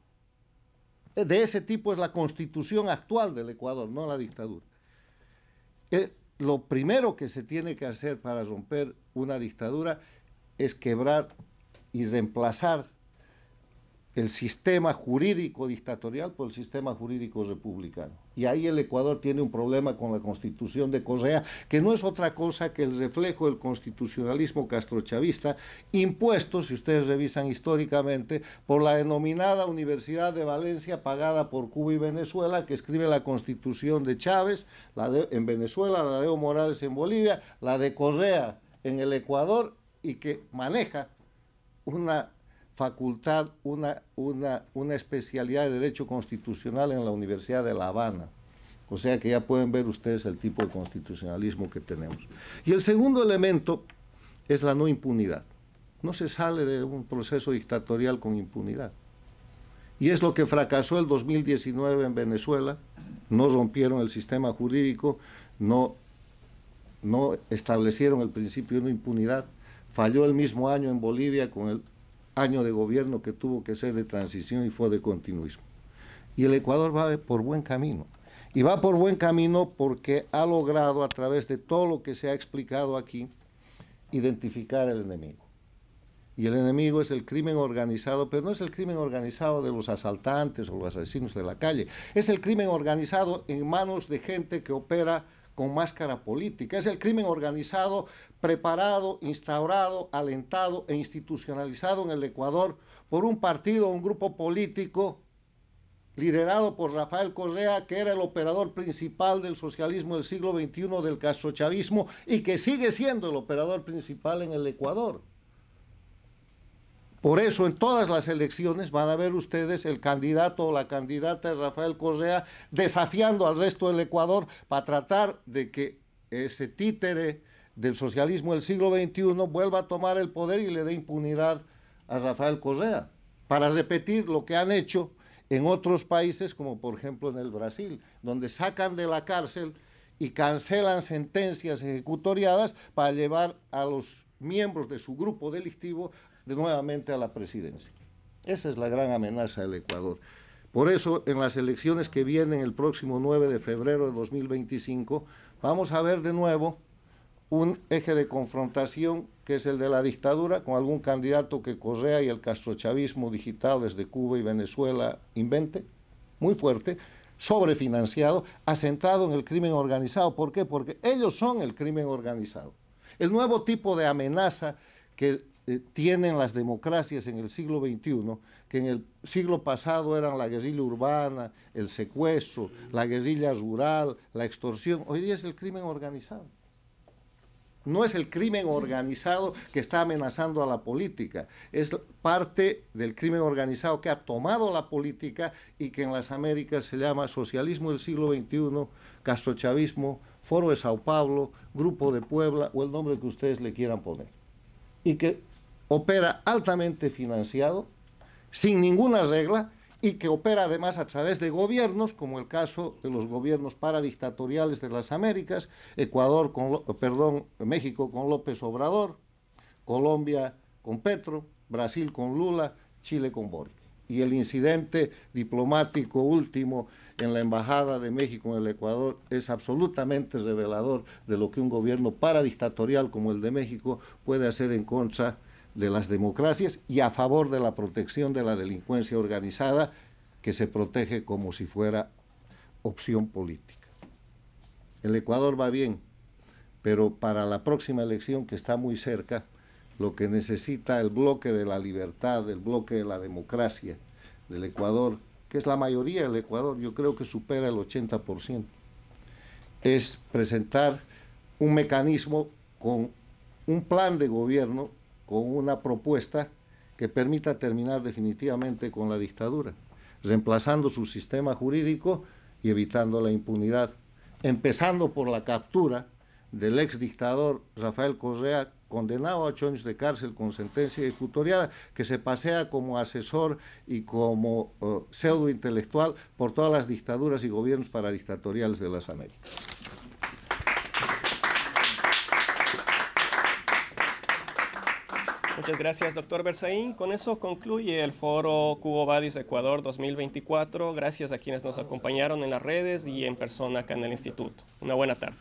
De ese tipo es la constitución actual del Ecuador, no la dictadura. Eh, lo primero que se tiene que hacer para romper una dictadura es quebrar y reemplazar el sistema jurídico dictatorial por el sistema jurídico republicano. Y ahí el Ecuador tiene un problema con la constitución de Correa, que no es otra cosa que el reflejo del constitucionalismo castrochavista, impuesto, si ustedes revisan históricamente, por la denominada Universidad de Valencia pagada por Cuba y Venezuela, que escribe la constitución de Chávez la de, en Venezuela, la de Evo Morales en Bolivia, la de Correa en el Ecuador y que maneja una facultad, una, una, una especialidad de Derecho Constitucional en la Universidad de La Habana. O sea que ya pueden ver ustedes el tipo de constitucionalismo que tenemos. Y el segundo elemento es la no impunidad. No se sale de un proceso dictatorial con impunidad. Y es lo que fracasó el 2019 en Venezuela. No rompieron el sistema jurídico, no, no establecieron el principio de no impunidad. Falló el mismo año en Bolivia con el año de gobierno que tuvo que ser de transición y fue de continuismo. Y el Ecuador va por buen camino. Y va por buen camino porque ha logrado, a través de todo lo que se ha explicado aquí, identificar el enemigo. Y el enemigo es el crimen organizado, pero no es el crimen organizado de los asaltantes o los asesinos de la calle. Es el crimen organizado en manos de gente que opera con máscara política. Es el crimen organizado preparado, instaurado, alentado e institucionalizado en el Ecuador por un partido, un grupo político liderado por Rafael Correa, que era el operador principal del socialismo del siglo XXI, del castrochavismo, y que sigue siendo el operador principal en el Ecuador. Por eso en todas las elecciones van a ver ustedes el candidato o la candidata de Rafael Correa desafiando al resto del Ecuador para tratar de que ese títere del socialismo del siglo XXI vuelva a tomar el poder y le dé impunidad a Rafael Correa, para repetir lo que han hecho en otros países, como por ejemplo en el Brasil, donde sacan de la cárcel y cancelan sentencias ejecutoriadas para llevar a los miembros de su grupo delictivo de nuevamente a la presidencia. Esa es la gran amenaza del Ecuador. Por eso, en las elecciones que vienen el próximo 9 de febrero de 2025, vamos a ver de nuevo un eje de confrontación que es el de la dictadura con algún candidato que Correa y el castrochavismo digital desde Cuba y Venezuela invente, muy fuerte, sobrefinanciado, asentado en el crimen organizado. ¿Por qué? Porque ellos son el crimen organizado. El nuevo tipo de amenaza que eh, tienen las democracias en el siglo XXI, que en el siglo pasado eran la guerrilla urbana, el secuestro, la guerrilla rural, la extorsión, hoy día es el crimen organizado. No es el crimen organizado que está amenazando a la política, es parte del crimen organizado que ha tomado la política y que en las Américas se llama socialismo del siglo XXI, castrochavismo, Foro de Sao Paulo, Grupo de Puebla o el nombre que ustedes le quieran poner. Y que opera altamente financiado, sin ninguna regla, y que opera además a través de gobiernos, como el caso de los gobiernos paradictatoriales de las Américas, Ecuador con, perdón, México con López Obrador, Colombia con Petro, Brasil con Lula, Chile con Boric. Y el incidente diplomático último en la Embajada de México en el Ecuador es absolutamente revelador de lo que un gobierno paradictatorial como el de México puede hacer en contra de de las democracias y a favor de la protección de la delincuencia organizada que se protege como si fuera opción política. El Ecuador va bien, pero para la próxima elección que está muy cerca, lo que necesita el bloque de la libertad, el bloque de la democracia del Ecuador, que es la mayoría del Ecuador, yo creo que supera el 80%, es presentar un mecanismo con un plan de gobierno con una propuesta que permita terminar definitivamente con la dictadura, reemplazando su sistema jurídico y evitando la impunidad, empezando por la captura del ex dictador Rafael Correa, condenado a ocho años de cárcel con sentencia ejecutoriada, que se pasea como asesor y como eh, pseudointelectual pseudo intelectual por todas las dictaduras y gobiernos paradictatoriales de las Américas. Muchas gracias, doctor Berzaín. Con eso concluye el foro Cubo Badis Ecuador 2024. Gracias a quienes nos acompañaron en las redes y en persona acá en el instituto. Una buena tarde.